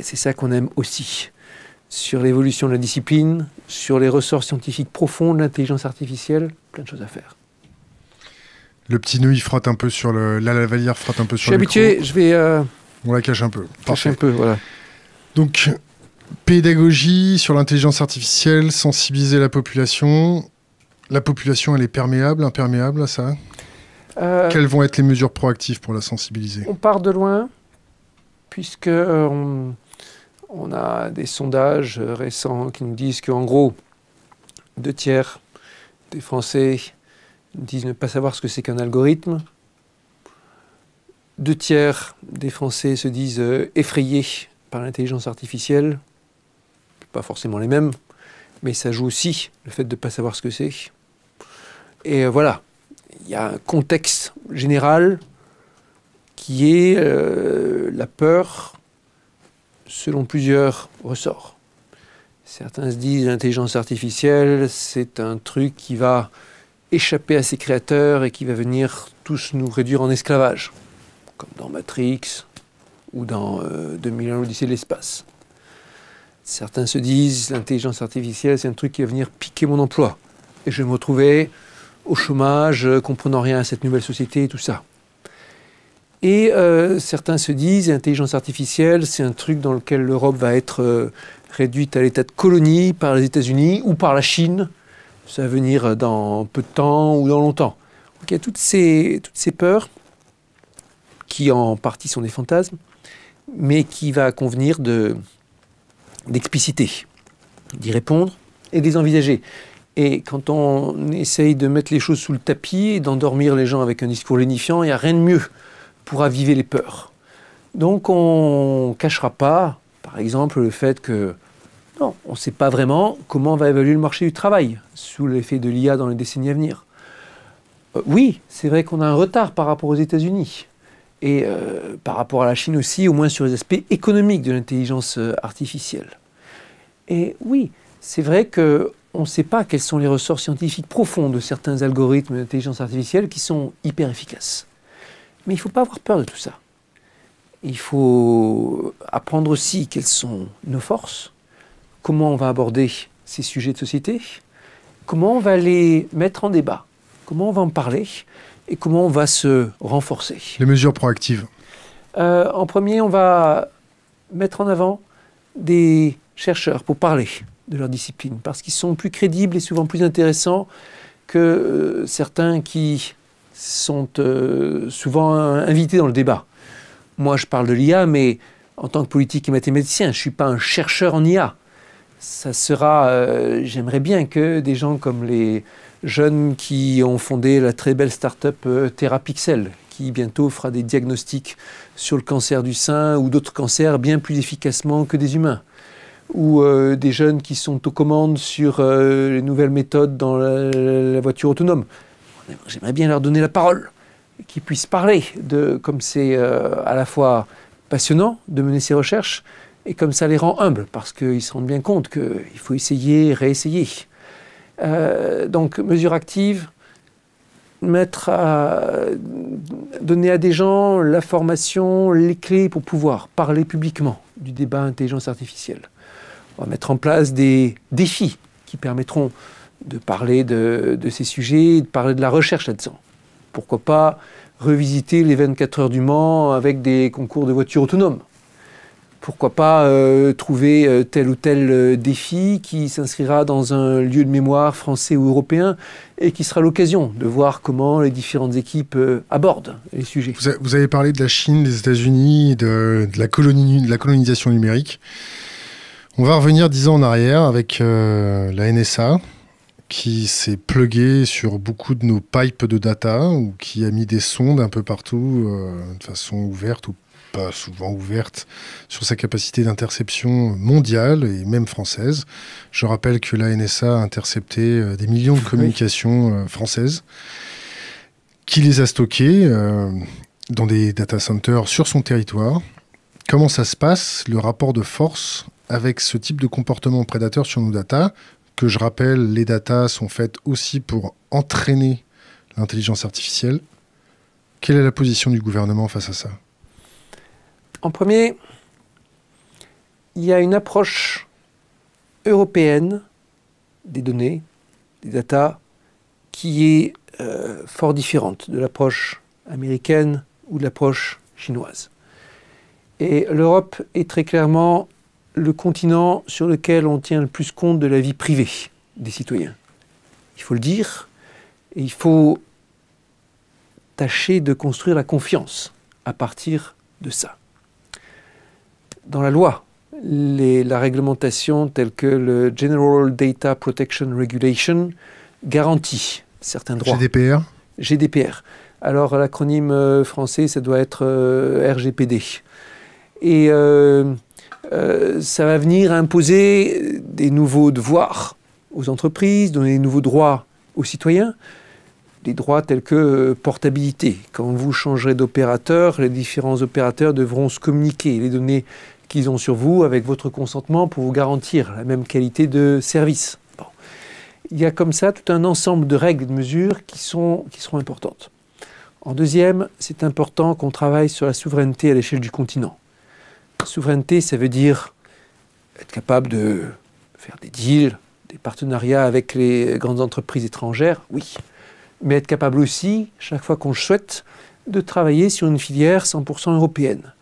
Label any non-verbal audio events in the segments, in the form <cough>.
c'est ça qu'on aime aussi, sur l'évolution de la discipline, sur les ressorts scientifiques profonds de l'intelligence artificielle, plein de choses à faire. Le petit il frotte un peu sur le. La lavalière frotte un peu sur le. Je suis habitué, je vais. Euh, on la cache un peu. Cache un peu, voilà. Donc, pédagogie sur l'intelligence artificielle, sensibiliser la population. La population, elle est perméable, imperméable à ça euh, Quelles vont être les mesures proactives pour la sensibiliser On part de loin, puisque euh, on on a des sondages euh, récents qui nous disent qu'en gros, deux tiers des Français disent ne pas savoir ce que c'est qu'un algorithme. Deux tiers des Français se disent euh, effrayés par l'intelligence artificielle. Pas forcément les mêmes, mais ça joue aussi le fait de ne pas savoir ce que c'est. Et euh, voilà, il y a un contexte général qui est la peur selon plusieurs ressorts. Certains se disent l'intelligence artificielle, c'est un truc qui va échapper à ses créateurs et qui va venir tous nous réduire en esclavage, comme dans Matrix ou dans 2001 euh, l'Odyssée de l'espace. Certains se disent l'intelligence artificielle, c'est un truc qui va venir piquer mon emploi et je vais me retrouver au chômage, euh, comprenant rien à cette nouvelle société et tout ça. Et euh, certains se disent, l'intelligence artificielle, c'est un truc dans lequel l'Europe va être euh, réduite à l'état de colonie par les États-Unis ou par la Chine. Ça va venir dans peu de temps ou dans longtemps. Donc il y a toutes ces, toutes ces peurs qui en partie sont des fantasmes, mais qui va convenir d'expliciter, d'y répondre et de les envisager. Et quand on essaye de mettre les choses sous le tapis et d'endormir les gens avec un discours lénifiant, il n'y a rien de mieux pour aviver les peurs. Donc on ne cachera pas, par exemple, le fait que non, on ne sait pas vraiment comment va évoluer le marché du travail sous l'effet de l'IA dans les décennies à venir. Euh, oui, c'est vrai qu'on a un retard par rapport aux États-Unis et euh, par rapport à la Chine aussi, au moins sur les aspects économiques de l'intelligence euh, artificielle. Et oui, c'est vrai qu'on ne sait pas quels sont les ressorts scientifiques profonds de certains algorithmes d'intelligence artificielle qui sont hyper efficaces. Mais il ne faut pas avoir peur de tout ça. Il faut apprendre aussi quelles sont nos forces, comment on va aborder ces sujets de société, comment on va les mettre en débat, comment on va en parler et comment on va se renforcer. Les mesures proactives. Euh, en premier, on va mettre en avant des chercheurs pour parler de leur discipline, parce qu'ils sont plus crédibles et souvent plus intéressants que euh, certains qui sont euh, souvent invités dans le débat. Moi, je parle de l'IA, mais en tant que politique et mathématicien, je ne suis pas un chercheur en IA. Ça sera, euh, j'aimerais bien que des gens comme les jeunes qui ont fondé la très belle start-up euh, TheraPixel, qui bientôt fera des diagnostics sur le cancer du sein ou d'autres cancers bien plus efficacement que des humains, ou des jeunes qui sont aux commandes sur les nouvelles méthodes dans la voiture autonome. J'aimerais bien leur donner la parole, qu'ils puissent parler de comme c'est euh, à la fois passionnant de mener ces recherches et comme ça les rend humbles parce qu'ils se rendent bien compte qu'il faut essayer, réessayer. Euh, donc mesure active, mettre à donner à des gens la formation, les clés pour pouvoir parler publiquement du débat intelligence artificielle. On va mettre en place des défis qui permettront de parler de, ces sujets, de parler de la recherche là-dedans. Pourquoi pas revisiter les 24 heures du Mans avec des concours de voitures autonomes Pourquoi pas euh, trouver euh, tel ou tel euh, défi qui s'inscrira dans un lieu de mémoire français ou européen et qui sera l'occasion de voir comment les différentes équipes abordent les sujets vous, avez parlé de la Chine, des États-Unis, de, la colonisation numérique. On va revenir dix ans en arrière avec la NSA, qui s'est plugué sur beaucoup de nos pipes de data hein, ou qui a mis des sondes un peu partout euh, de façon ouverte ou pas souvent ouverte sur sa capacité d'interception mondiale et même française. Je rappelle que la NSA a intercepté euh, des millions de communications euh, françaises, qui les a stockées dans des data centers sur son territoire. Comment ça se passe, le rapport de force avec ce type de comportement prédateur sur nos data que je rappelle, les datas sont faites aussi pour entraîner l'intelligence artificielle. Quelle est la position du gouvernement face à ça En premier, il y a une approche européenne des données, des datas, qui est euh, fort différente de l'approche américaine ou de l'approche chinoise. Et l'Europe est très clairement le continent sur lequel on tient le plus compte de la vie privée des citoyens. Il faut le dire, il faut tâcher de construire la confiance à partir de ça. Dans la loi, la réglementation telle que le General Data Protection Regulation garantit certains droits. GDPR GDPR. Alors l'acronyme euh, français, ça doit être euh, RGPD. Et euh, euh, ça va venir imposer des nouveaux devoirs aux entreprises, donner des nouveaux droits aux citoyens, des droits tels que euh, portabilité. Quand vous changerez d'opérateur, les différents opérateurs devront se communiquer les données qu'ils ont sur vous avec votre consentement pour vous garantir la même qualité de service. Il y a comme ça tout un ensemble de règles et de mesures qui, sont, qui seront importantes. En deuxième, c'est important qu'on travaille sur la souveraineté à l'échelle du continent. Souveraineté, ça veut dire être capable de faire des deals, des partenariats avec les grandes entreprises étrangères, oui. Mais être capable aussi, chaque fois qu'on le souhaite, de travailler sur une filière 100% européenne,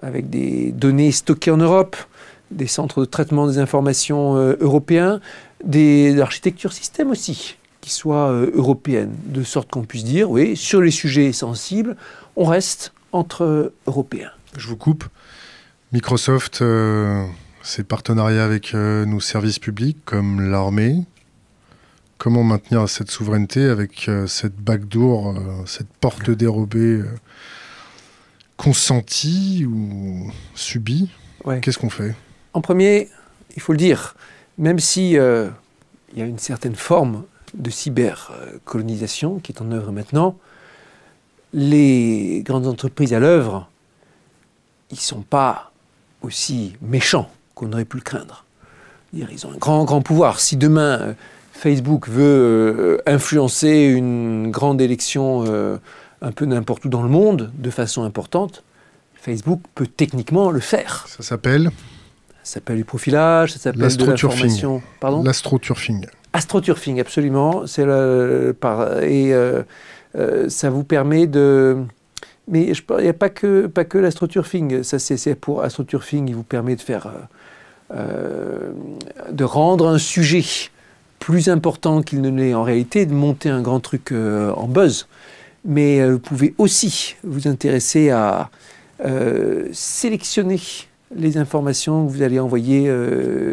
avec des données stockées en Europe, des centres de traitement des informations euh, européens, des architectures systèmes aussi, qui soient euh, européennes, de sorte qu'on puisse dire, oui, sur les sujets sensibles, on reste entre euh, Européens. Je vous coupe. Microsoft, ses euh, partenariats avec euh, nos services publics comme l'armée, comment maintenir cette souveraineté avec euh, cette backdoor, cette porte dérobée consentie ou subie Qu'est-ce qu'on fait En premier, il faut le dire, même si il y a une certaine forme de cybercolonisation qui est en œuvre maintenant, les grandes entreprises à l'œuvre, ils ne sont pas aussi méchants qu'on aurait pu le craindre. Ils ont un grand, grand pouvoir. Si demain euh, Facebook veut euh, influencer une grande élection euh, un peu n'importe où dans le monde de façon importante, Facebook peut techniquement le faire. Ça s'appelle Ça s'appelle du profilage, ça s'appelle de l'information. Pardon L'astroturfing. Astroturfing, absolument. C'est le, et ça vous permet de mais il n'y a pas que, pas que Ça, c'est pour astroturfing, il vous permet de faire, euh, euh, de rendre un sujet plus important qu'il ne l'est en réalité, de monter un grand truc euh, en buzz. Mais vous pouvez aussi vous intéresser à sélectionner les informations que vous allez envoyer.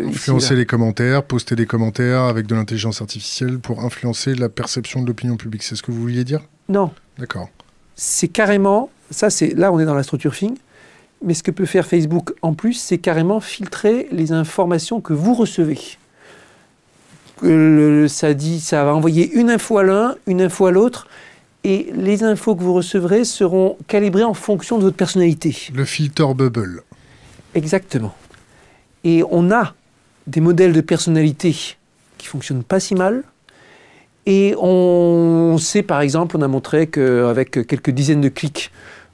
influencer les commentaires, poster des commentaires avec de l'intelligence artificielle pour influencer la perception de l'opinion publique. C'est ce que vous vouliez dire Non. D'accord c'est carrément, ça c'est, là on est dans la structure mais ce que peut faire Facebook en plus, c'est carrément filtrer les informations que vous recevez. ça dit, ça va envoyer une info à l'un, une info à l'autre, et les infos que vous recevrez seront calibrées en fonction de votre personnalité. Le filter bubble. Exactement. Et on a des modèles de personnalité qui fonctionnent pas si mal, et on sait par exemple, on a montré qu'avec quelques dizaines de clics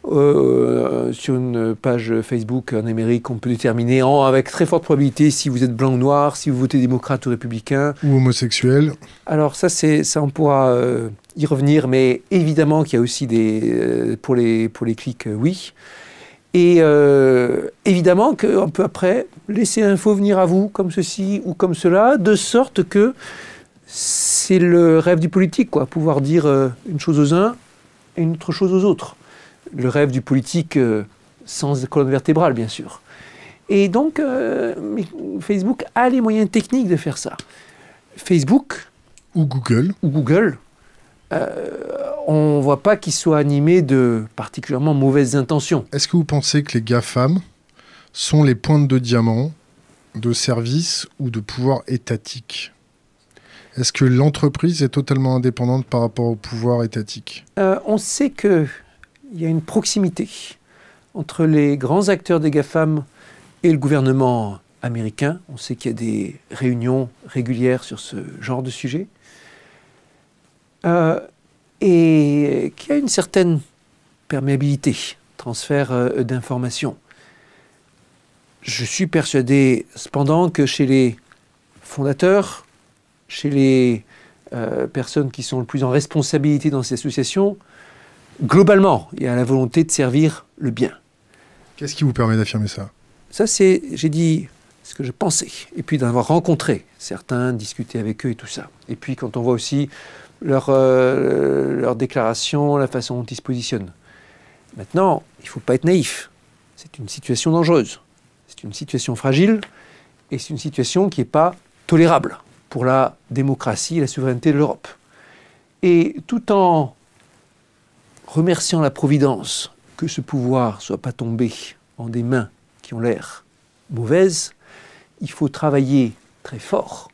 euh, sur une page Facebook en Amérique, on peut déterminer en, avec très forte probabilité si vous êtes blanc ou noir, si vous votez démocrate ou républicain. Ou homosexuel. Alors ça, ça on pourra euh, y revenir, mais évidemment qu'il y a aussi des... Euh, pour, les, pour les clics, oui. Et évidemment qu'on peut après laisser l'info venir à vous, comme ceci ou comme cela, de sorte que c'est le rêve du politique, quoi, pouvoir dire euh, une chose aux uns et une autre chose aux autres. Le rêve du politique euh, sans colonne vertébrale, bien sûr. Et donc, euh, Facebook a les moyens techniques de faire ça. Facebook. Ou Google. Ou Google. on ne voit pas qu'ils soient animés de particulièrement mauvaises intentions. Est-ce que vous pensez que les GAFAM sont les pointes de diamant de services ou de pouvoir étatique est-ce que l'entreprise est totalement indépendante par rapport au pouvoir étatique euh, On sait qu'il y a une proximité entre les grands acteurs des GAFAM et le gouvernement américain. On sait qu'il y a des réunions régulières sur ce genre de sujet. Euh, et qu'il y a une certaine perméabilité, transfert euh, d'informations. Je suis persuadé cependant que chez les fondateurs, chez les euh, personnes qui sont le plus en responsabilité dans ces associations, globalement, il y a la volonté de servir le bien. Qu'est-ce qui vous permet d'affirmer ça Ça, c'est, j'ai dit ce que je pensais, et puis d'avoir rencontré certains, discuté avec eux et tout ça. Et puis quand on voit aussi leurs déclarations, euh, leur déclaration, la façon dont ils se positionnent. Maintenant, il ne faut pas être naïf. C'est une situation dangereuse, c'est une situation fragile, et c'est une situation qui n'est pas tolérable pour la démocratie et la souveraineté de l'Europe. Et tout en remerciant la Providence que ce pouvoir ne soit pas tombé en des mains qui ont l'air mauvaises, il faut travailler très fort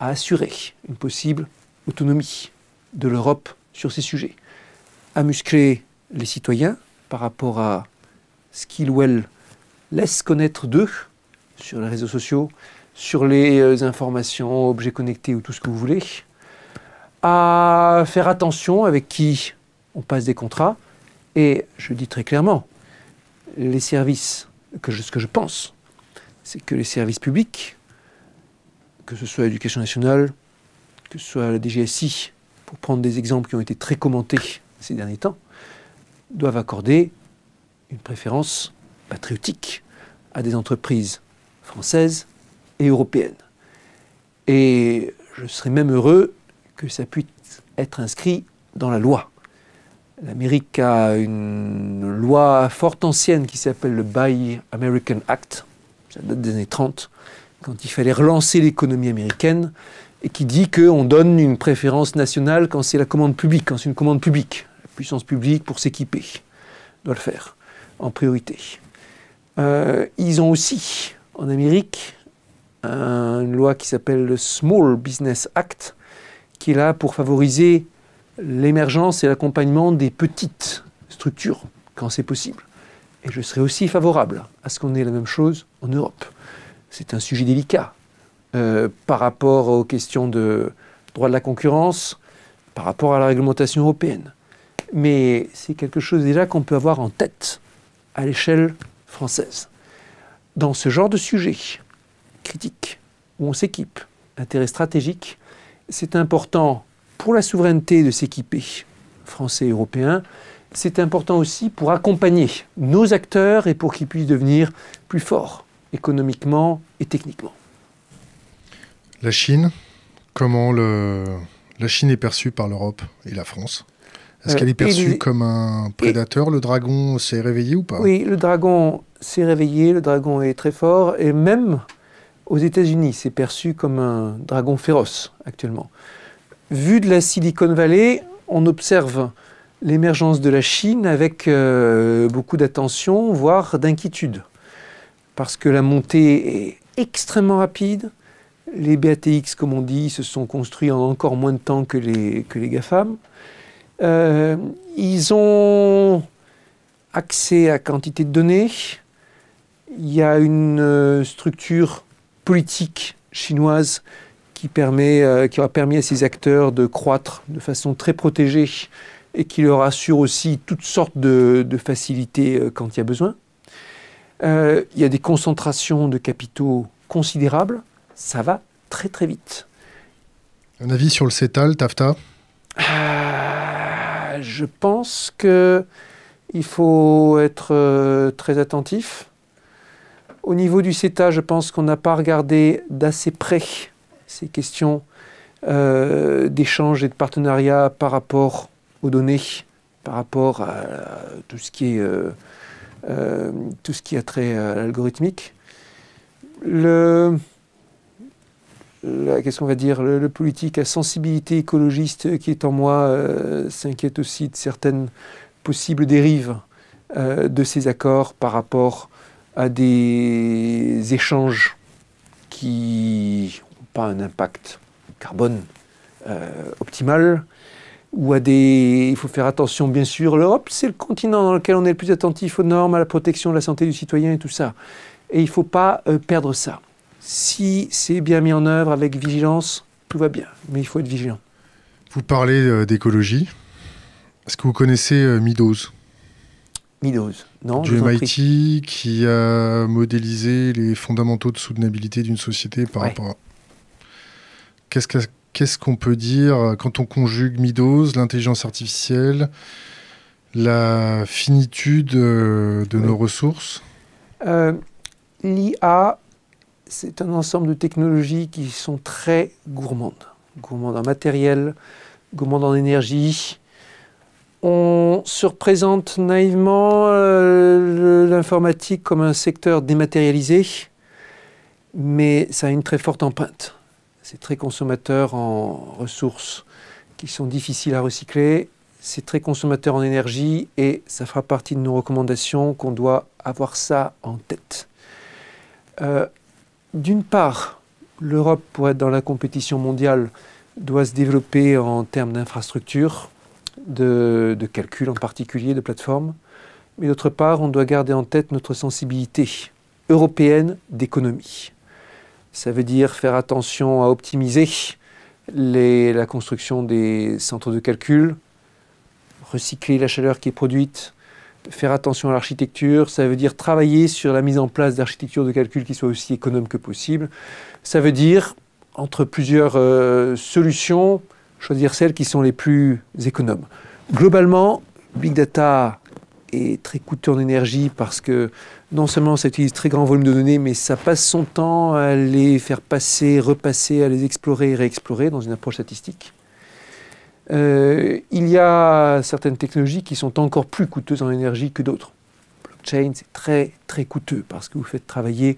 à assurer une possible autonomie de l'Europe sur ces sujets, à muscler les citoyens par rapport à ce qu'ils ou elles laissent connaître d'eux sur les réseaux sociaux, sur les euh, informations, objets connectés ou tout ce que vous voulez, à faire attention avec qui on passe des contrats. Et je dis très clairement, les services, que ce que je pense, c'est que les services publics, que ce soit l'éducation nationale, que ce soit la DGSI, pour prendre des exemples qui ont été très commentés ces derniers temps, doivent accorder une préférence patriotique à des entreprises françaises, et européenne. Et je serais même heureux que ça puisse être inscrit dans la loi. L'Amérique a une loi fort ancienne qui s'appelle le Buy American Act, ça date des années 30, quand il fallait relancer l'économie américaine, et qui dit qu'on donne une préférence nationale quand c'est la commande publique, quand c'est une commande publique. La puissance publique, pour s'équiper, doit le faire en priorité. Euh, ils ont aussi, en Amérique, euh, une loi qui s'appelle le Small Business Act, qui est là pour favoriser l'émergence et l'accompagnement des petites structures, quand c'est possible. Et je serais aussi favorable à ce qu'on ait la même chose en Europe. C'est un sujet délicat euh, par rapport aux questions de droit de la concurrence, par rapport à la réglementation européenne. Mais c'est quelque chose déjà qu'on peut avoir en tête à l'échelle française. Dans ce genre de sujet, critique, où on s'équipe. Intérêt stratégique, c'est important pour la souveraineté de s'équiper, français et européens. C'est important aussi pour accompagner nos acteurs et pour qu'ils puissent devenir plus forts économiquement et techniquement. La Chine, comment la Chine est perçue par l'Europe et la France Est-ce euh, qu'elle est perçue comme un prédateur Le dragon s'est réveillé ou pas Oui, le dragon s'est réveillé, le dragon est très fort et même aux États-Unis, c'est perçu comme un dragon féroce actuellement. Vu de la Silicon Valley, on observe l'émergence de la Chine avec euh, beaucoup d'attention, voire d'inquiétude, parce que la montée est extrêmement rapide. Les BATX, comme on dit, se sont construits en encore moins de temps que les, que les GAFAM. Euh, ils ont accès à quantité de données. Il y a une euh, structure politique chinoise qui, permet, euh, qui aura permis à ces acteurs de croître de façon très protégée et qui leur assure aussi toutes sortes de, facilités euh, quand il y a besoin. Euh, il y a des concentrations de capitaux considérables. Ça va très très vite. Un avis sur le CEtal TAFTA Je pense que il faut être très attentif. Au niveau du CETA, je pense qu'on n'a pas regardé d'assez près ces questions euh, d'échange et de partenariat par rapport aux données, par rapport à, tout ce qui est euh, euh, tout ce qui a trait à l'algorithmique. Le, va dire, le, le, politique à sensibilité écologiste qui est en moi s'inquiète aussi de certaines possibles dérives de ces accords par rapport à des échanges qui n'ont pas un impact carbone euh, optimal, ou à des... Il faut faire attention, bien sûr. L'Europe, c'est le continent dans lequel on est le plus attentif aux normes, à la protection de la santé du citoyen et tout ça. Et il ne faut pas euh, perdre ça. Si c'est bien mis en œuvre avec vigilance, tout va bien. Mais il faut être vigilant. Vous parlez euh, d'écologie. Est-ce que vous connaissez Midos midose. non Du MIT qui a modélisé les fondamentaux de soutenabilité d'une société par rapport à... Qu'est-ce qu'on peut dire euh, quand on conjugue Midos, l'intelligence artificielle, la finitude euh, de nos ressources euh, L'IA, c'est un ensemble de technologies qui sont très gourmandes. Gourmandes en matériel, gourmandes en énergie, on se surprésente naïvement euh, l'informatique comme un secteur dématérialisé, mais ça a une très forte empreinte. C'est très consommateur en ressources qui sont difficiles à recycler, c'est très consommateur en énergie et ça fera partie de nos recommandations qu'on doit avoir ça en tête. Euh, d'une part, l'Europe, pour être dans la compétition mondiale, doit se développer en termes d'infrastructures, de, calcul en particulier, de plateforme. Mais d'autre part, on doit garder en tête notre sensibilité européenne d'économie. Ça veut dire faire attention à optimiser les, la construction des centres de calcul, recycler la chaleur qui est produite, faire attention à l'architecture, ça veut dire travailler sur la mise en place d'architectures de calcul qui soient aussi économes que possible. Ça veut dire, entre plusieurs euh, solutions, choisir celles qui sont les plus économes. Globalement, Big Data est très coûteux en énergie parce que non seulement ça utilise très grand volume de données, mais ça passe son temps à les faire passer, repasser, à les explorer et réexplorer dans une approche statistique. Euh, il y a certaines technologies qui sont encore plus coûteuses en énergie que d'autres. Blockchain, c'est très très coûteux parce que vous faites travailler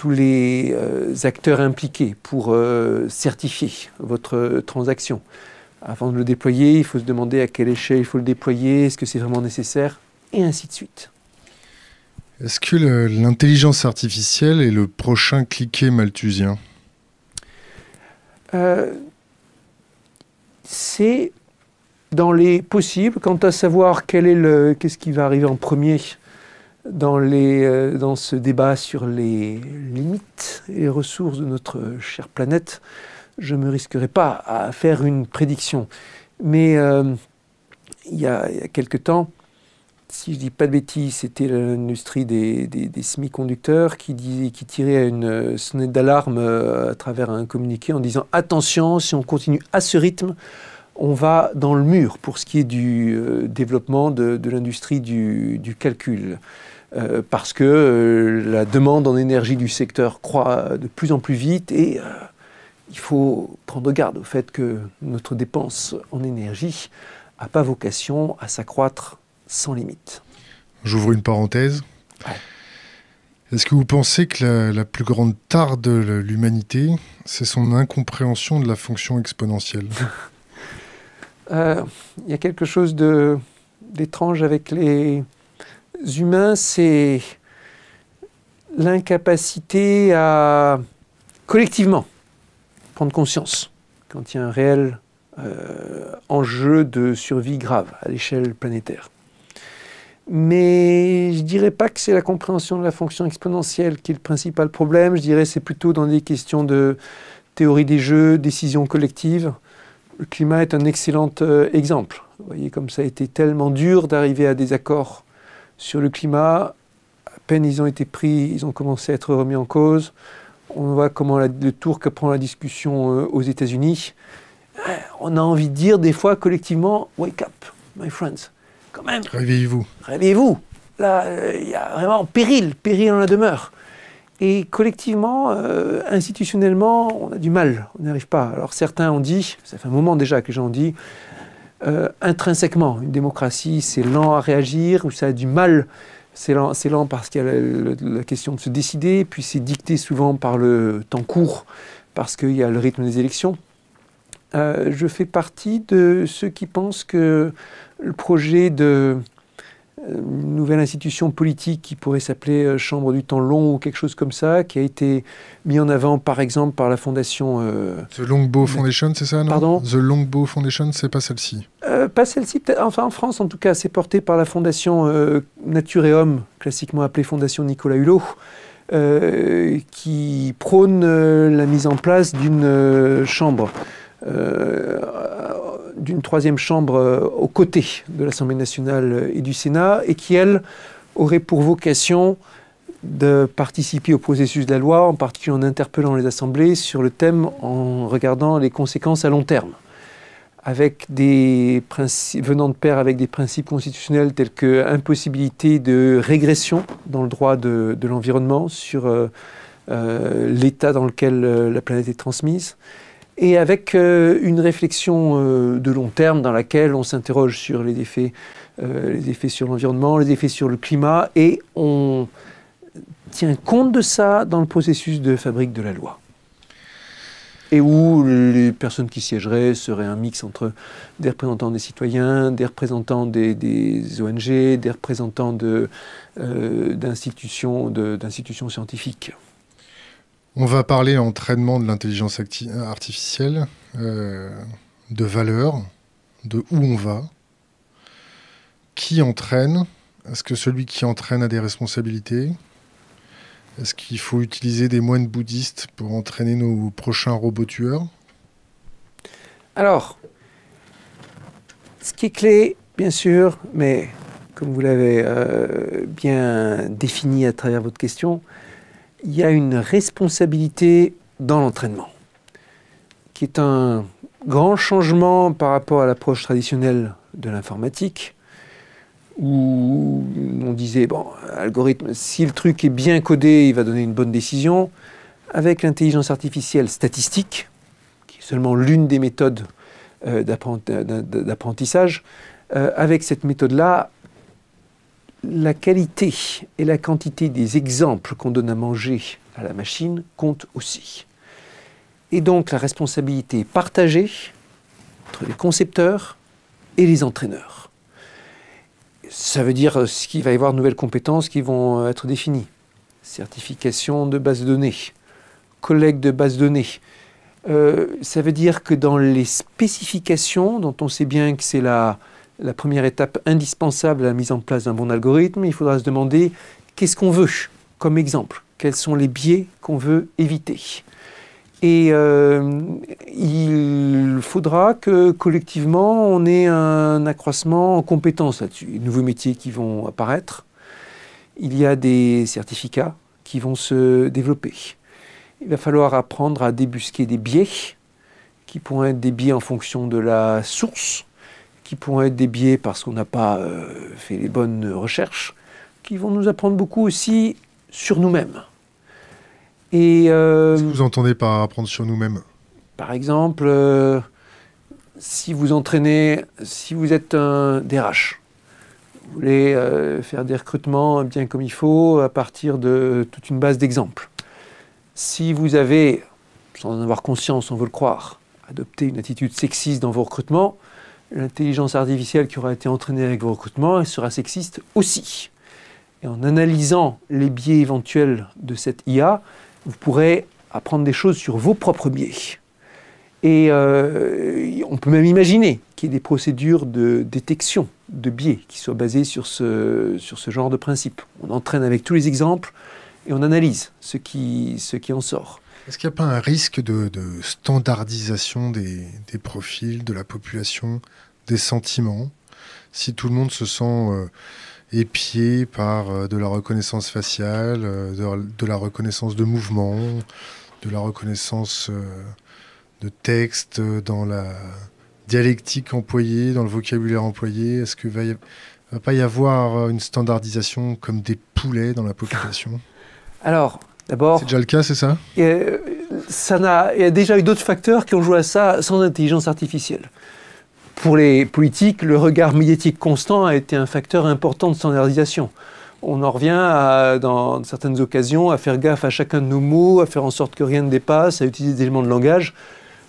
tous les euh, acteurs impliqués pour euh, certifier votre transaction. Avant de le déployer, il faut se demander à quelle échelle il faut le déployer, est-ce que c'est vraiment nécessaire, et ainsi de suite. Est-ce que l'intelligence artificielle est le prochain cliquet malthusien euh, C'est dans les possibles. Quant à savoir quel est le, qu'est-ce qui va arriver en premier, euh, dans, ce débat sur les limites et ressources de notre chère planète, je ne me risquerai pas à faire une prédiction. Mais euh, il, y a, quelque temps, si je ne dis pas de bêtises, c'était l'industrie des, semi-conducteurs qui, tirait à une sonnette d'alarme euh, à travers un communiqué en disant attention, si on continue à ce rythme, on va dans le mur pour ce qui est du développement de, l'industrie du, calcul. Euh, parce que euh, la demande en énergie du secteur croît de plus en plus vite et euh, il faut prendre garde au fait que notre dépense en énergie n'a pas vocation à s'accroître sans limite. J'ouvre une parenthèse. Est-ce que vous pensez que la, plus grande tare de l'humanité, c'est son incompréhension de la fonction exponentielle <laughs> Il y a quelque chose d'étrange avec les, humains, c'est l'incapacité à collectivement prendre conscience quand il y a un réel euh, enjeu de survie grave à l'échelle planétaire. Mais je ne dirais pas que c'est la compréhension de la fonction exponentielle qui est le principal problème. Je dirais que c'est plutôt dans des questions de théorie des jeux, décision collective. Le climat est un excellent euh, exemple. Vous voyez comme ça a été tellement dur d'arriver à des accords sur le climat, à peine ils ont été pris, ils ont commencé à être remis en cause. On voit comment le tour que prend la discussion euh, aux États-Unis. Euh, on a envie de dire des fois collectivement, wake up, my friends, quand même. Réveillez-vous. Réveillez-vous. Là, euh, il y a vraiment péril, péril en la demeure. Et collectivement, institutionnellement, on a du mal, on n'arrive pas. Alors certains ont dit, ça fait un moment déjà que les gens ont dit, euh, intrinsèquement. Une démocratie, c'est lent à réagir, ou ça a du mal. C'est lent, parce qu'il y a la, question de se décider, puis c'est dicté souvent par le temps court, parce qu'il y a le rythme des élections. Euh, je fais partie de ceux qui pensent que le projet de une nouvelle institution politique qui pourrait s'appeler euh, Chambre du temps long ou quelque chose comme ça, qui a été mis en avant par exemple par la fondation... Euh, The Longbow Foundation, c'est ça non Pardon The Longbow Foundation, c'est pas celle-ci euh, Pas celle-ci, enfin en France en tout cas, c'est porté par la fondation Nature et Homme, classiquement appelée Fondation Nicolas Hulot. qui prône la mise en place d'une chambre d'une troisième chambre euh, aux côtés de l'Assemblée nationale et du Sénat, et qui, elle, aurait pour vocation de participer au processus de la loi, en particulier en interpellant les assemblées sur le thème en regardant les conséquences à long terme, avec des venant de pair avec des principes constitutionnels tels que impossibilité de régression dans le droit de, l'environnement sur euh, euh, l'état dans lequel la planète est transmise, et avec euh, une réflexion euh, de long terme dans laquelle on s'interroge sur les effets, euh, les effets sur l'environnement, les effets sur le climat, et on tient compte de ça dans le processus de fabrique de la loi et où les personnes qui siégeraient seraient un mix entre des représentants des citoyens, des représentants des, ONG, des représentants d'institutions scientifiques. On va parler entraînement de l'intelligence artificielle, euh, de valeur, de où on va, qui entraîne, est-ce que celui qui entraîne a des responsabilités Est-ce qu'il faut utiliser des moines bouddhistes pour entraîner nos prochains robots tueurs Alors, ce qui est clé, bien sûr, mais comme vous l'avez euh, bien défini à travers votre question, il y a une responsabilité dans l'entraînement, qui est un grand changement par rapport à l'approche traditionnelle de l'informatique, où on disait, bon, algorithme, si le truc est bien codé, il va donner une bonne décision. Avec l'intelligence artificielle statistique, qui est seulement l'une des méthodes euh, d'apprentissage, euh, avec cette méthode-là, la qualité et la quantité des exemples qu'on donne à manger à la machine comptent aussi. Et donc la responsabilité est partagée entre les concepteurs et les entraîneurs. Ça veut dire euh, qu'il va y avoir de nouvelles compétences qui vont euh, être définies. Certification de base de données, collègue de base de données. Euh, ça veut dire que dans les spécifications, dont on sait bien que c'est la, la première étape indispensable à la mise en place d'un bon algorithme, il faudra se demander qu'est-ce qu'on veut comme exemple, quels sont les biais qu'on veut éviter. Et euh, il faudra que collectivement, on ait un accroissement en compétences là-dessus. De nouveaux métiers qui vont apparaître, il y a des certificats qui vont se développer. Il va falloir apprendre à débusquer des biais, qui pourront être des biais en fonction de la source, qui pourront être des biais parce qu'on n'a pas euh, fait les bonnes recherches, qui vont nous apprendre beaucoup aussi sur nous-mêmes. Et Qu'est-ce euh, que vous entendez par apprendre sur nous-mêmes Par exemple, euh, si vous entraînez, si vous êtes un DRH, vous voulez faire des recrutements bien comme il faut à partir de toute une base d'exemples. Si vous avez, sans en avoir conscience, on veut le croire, adopté une attitude sexiste dans vos recrutements, l'intelligence artificielle qui aura été entraînée avec vos recrutements, elle sera sexiste aussi. Et en analysant les biais éventuels de cette IA, vous pourrez apprendre des choses sur vos propres biais. Et euh, on peut même imaginer qu'il y ait des procédures de détection de biais qui soient basées sur ce, genre de principe. On entraîne avec tous les exemples et on analyse ce qui en sort. Est-ce qu'il n'y a pas un risque de, standardisation des, profils, de la population, des sentiments Si tout le monde se sent euh, épié par euh, de la reconnaissance faciale, euh, de, la reconnaissance de mouvement, de la reconnaissance de texte dans la dialectique employée, dans le vocabulaire employé, est-ce qu'il va, va pas y avoir une standardisation comme des poulets dans la population Alors, D'abord. C'est déjà le cas, c'est ça euh, Il y a déjà eu d'autres facteurs qui ont joué à ça sans intelligence artificielle. Pour les politiques, le regard médiatique constant a été un facteur important de standardisation. On en revient, dans certaines occasions, à faire gaffe à chacun de nos mots, à faire en sorte que rien ne dépasse, à utiliser des éléments de langage,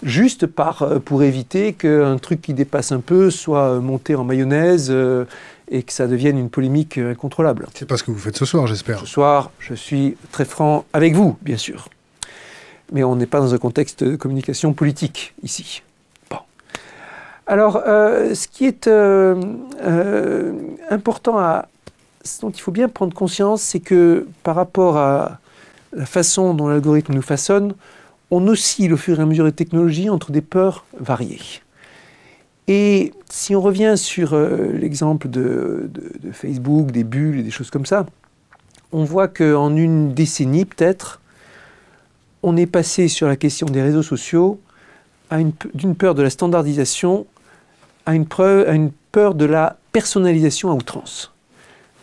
juste euh, pour éviter qu'un truc qui dépasse un peu soit monté en mayonnaise, euh, et que ça devienne une polémique euh, incontrôlable. C'est pas ce que vous faites ce soir, j'espère. Ce soir, je suis très franc avec vous, bien sûr. Mais on n'est pas dans un contexte de communication politique ici. Bon. Alors, euh, ce qui est euh, important à. Ce dont il faut bien prendre conscience, c'est que par rapport à la façon dont l'algorithme nous façonne, on oscille au fur et à mesure des technologies entre des peurs variées. Et si on revient sur euh, l'exemple de, Facebook, des bulles et des choses comme ça, on voit qu'en une décennie peut-être, on est passé sur la question des réseaux sociaux d'une peur de la standardisation à une, à une peur de la personnalisation à outrance.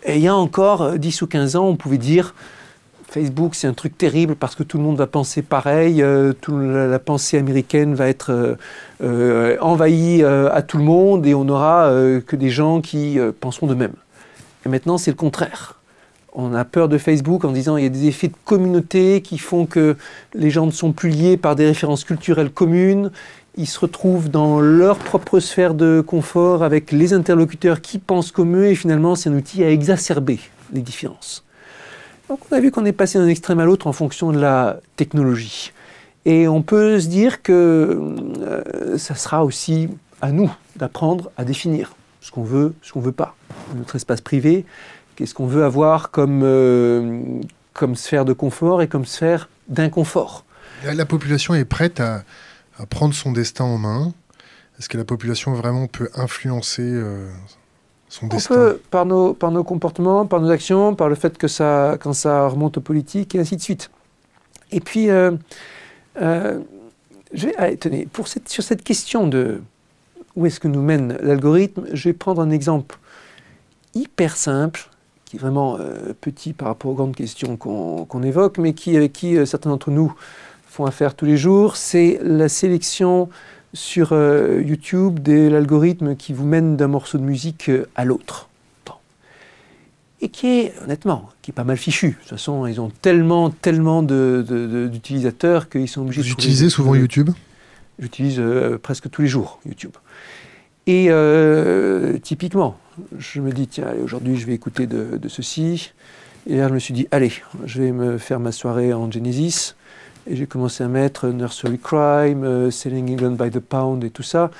Et il y a encore 10 euh, ou 15 ans, on pouvait dire Facebook, c'est un truc terrible parce que tout le monde va penser pareil, euh, toute la, pensée américaine va être euh, euh, envahie à tout le monde et on n'aura que des gens qui penseront de même. Et maintenant, c'est le contraire. On a peur de Facebook en disant il y a des effets de communauté qui font que les gens ne sont plus liés par des références culturelles communes, ils se retrouvent dans leur propre sphère de confort avec les interlocuteurs qui pensent comme eux et finalement c'est un outil à exacerber les différences. Donc on a vu qu'on est passé d'un extrême à l'autre en fonction de la technologie. Et on peut se dire que euh, ça sera aussi à nous d'apprendre à définir ce qu'on veut, ce qu'on veut pas. Notre espace privé, qu'est-ce qu'on veut avoir comme, euh, sphère de confort et comme sphère d'inconfort. La, population est prête à, prendre son destin en main. Est-ce que la population vraiment peut influencer euh, son on par nos, par nos comportements, par nos actions, par le fait que ça, quand ça remonte aux politiques, et ainsi de suite. Et puis, euh, euh, je tenez, pour cette, sur cette question de où est-ce que nous mène l'algorithme, je vais prendre un exemple hyper simple, qui est vraiment euh, petit par rapport aux grandes questions qu'on évoque, mais qui, avec qui certains d'entre nous font affaire tous les jours, c'est la sélection sur euh, YouTube de l'algorithme qui vous mène d'un morceau de musique euh, à l'autre. Et qui est, honnêtement, qui est pas mal fichu. De toute façon, ils ont tellement, tellement d'utilisateurs qu'ils sont obligés vous Vous utilisez souvent YouTube J'utilise euh, presque tous les jours YouTube. Et typiquement, je me dis, tiens, aujourd'hui, je vais écouter de, de ceci. Et là, je me suis dit, allez, je vais me faire ma soirée en Genesis. Et j'ai commencé à mettre Nursery Crime, euh, Selling England by the Pound et tout ça.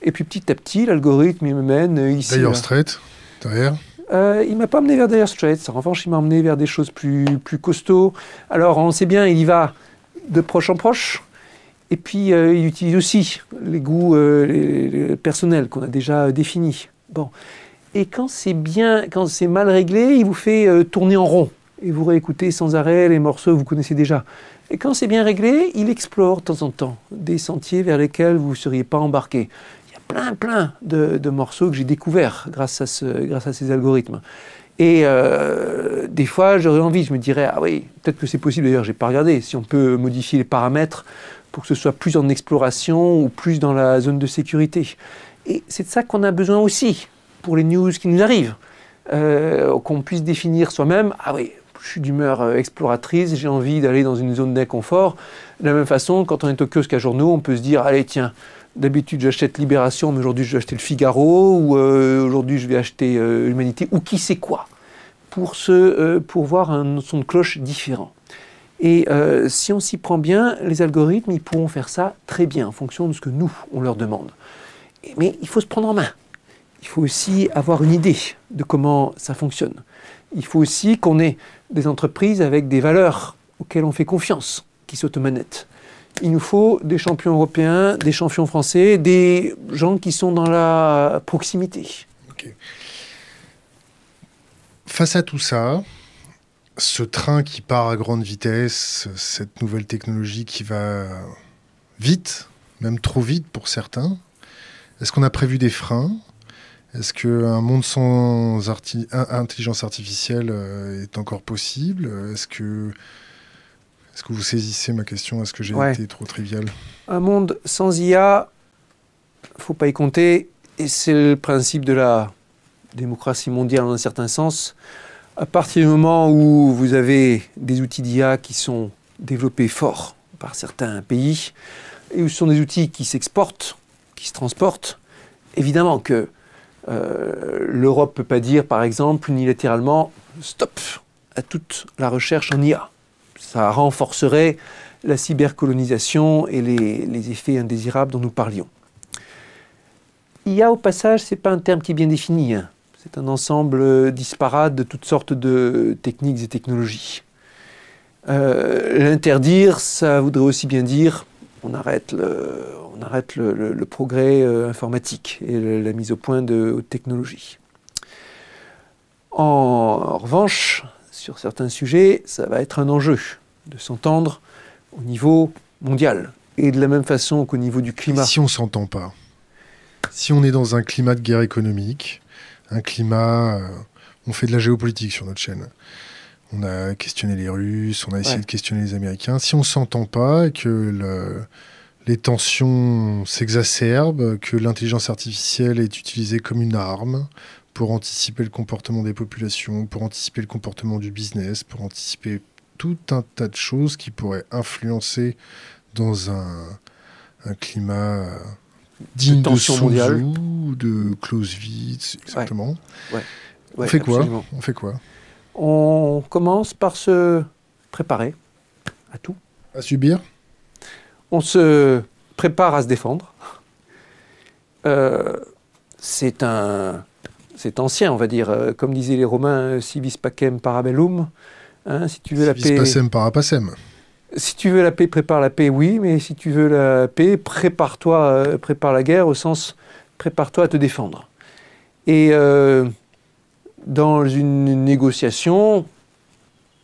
Et puis petit à petit, l'algorithme, il me mène euh, ici. D'ailleurs, Straight, derrière euh, il ne m'a pas amené vers Dire Straight. En revanche, il m'a amené vers des choses plus, plus costauds. Alors, on sait bien, il y va de proche en proche. Et puis, il utilise aussi les goûts personnels qu'on a déjà définis. Bon. Et quand c'est bien, quand c'est mal réglé, il vous fait tourner en rond. Et vous réécoutez sans arrêt les morceaux que vous connaissez déjà. Et quand c'est bien réglé, il explore de temps en temps des sentiers vers lesquels vous ne seriez pas embarqué. Il y a plein, plein de, morceaux que j'ai découverts grâce à, grâce à ces algorithmes. Et euh, des fois, j'aurais envie, je me dirais, ah oui, peut-être que c'est possible, d'ailleurs, je n'ai pas regardé, si on peut modifier les paramètres pour que ce soit plus en exploration ou plus dans la zone de sécurité. Et c'est de ça qu'on a besoin aussi pour les news qui nous arrivent, euh, qu'on puisse définir soi-même, ah oui, je suis d'humeur euh, exploratrice, j'ai envie d'aller dans une zone d'inconfort. De la même façon, quand on est au kiosque à journaux, on peut se dire, allez, tiens, d'habitude j'achète Libération, mais aujourd'hui je vais acheter le Figaro, ou euh, aujourd'hui je vais acheter l'Humanité, euh, ou qui sait quoi, pour, pour voir un son de cloche différent. Et si on s'y prend bien, les algorithmes, ils pourront faire ça très bien en fonction de ce que nous, on leur demande. Mais il faut se prendre en main. Il faut aussi avoir une idée de comment ça fonctionne il faut aussi qu'on ait des entreprises avec des valeurs auxquelles on fait confiance, qui s'automanettent. Il nous faut des champions européens, des champions français, des gens qui sont dans la proximité. Face à tout ça, ce train qui part à grande vitesse, cette nouvelle technologie qui va vite, même trop vite pour certains, est-ce qu'on a prévu des freins est-ce qu'un monde sans intelligence artificielle euh, est encore possible Est-ce que, est que vous saisissez ma question Est-ce que j'ai été trop trivial Un monde sans IA, faut pas y compter. Et c'est le principe de la démocratie mondiale dans un certain sens. À partir du moment où vous avez des outils d'IA qui sont développés fort par certains pays, et où ce sont des outils qui s'exportent, qui se transportent, évidemment que euh, L'Europe ne peut pas dire, par exemple, unilatéralement, stop à toute la recherche en IA. Ça renforcerait la cybercolonisation et les, effets indésirables dont nous parlions. IA, au passage, ce n'est pas un terme qui est bien défini. Hein. C'est un ensemble disparate de toutes sortes de techniques et technologies. Euh, l'interdire, ça voudrait aussi bien dire on arrête le, progrès euh, informatique et la mise au point de technologies. technologie. En, revanche, sur certains sujets, ça va être un enjeu de s'entendre au niveau mondial. Et de la même façon qu'au niveau du climat. si on s'entend pas, si on est dans un climat de guerre économique, un climat... Euh, on fait de la géopolitique sur notre chaîne on a questionné les Russes, on a essayé de questionner les Américains. Si on ne s'entend pas, que les tensions s'exacerbent, que l'intelligence artificielle est utilisée comme une arme pour anticiper le comportement des populations, pour anticiper le comportement du business, pour anticiper tout un tas de choses qui pourraient influencer dans un, climat euh, digne de, de de exactement. On fait quoi on commence par se préparer à tout. À subir On se prépare à se défendre. Euh, c'est un. ancien, on va dire. Euh, comme disaient les Romains, euh, si vis pacem parabellum. Hein, si tu veux la paix. Pacem Si tu veux la paix, prépare la paix, oui, mais si tu veux la paix, prépare-toi, prépare la guerre au sens prépare-toi à te défendre. Et dans une négociation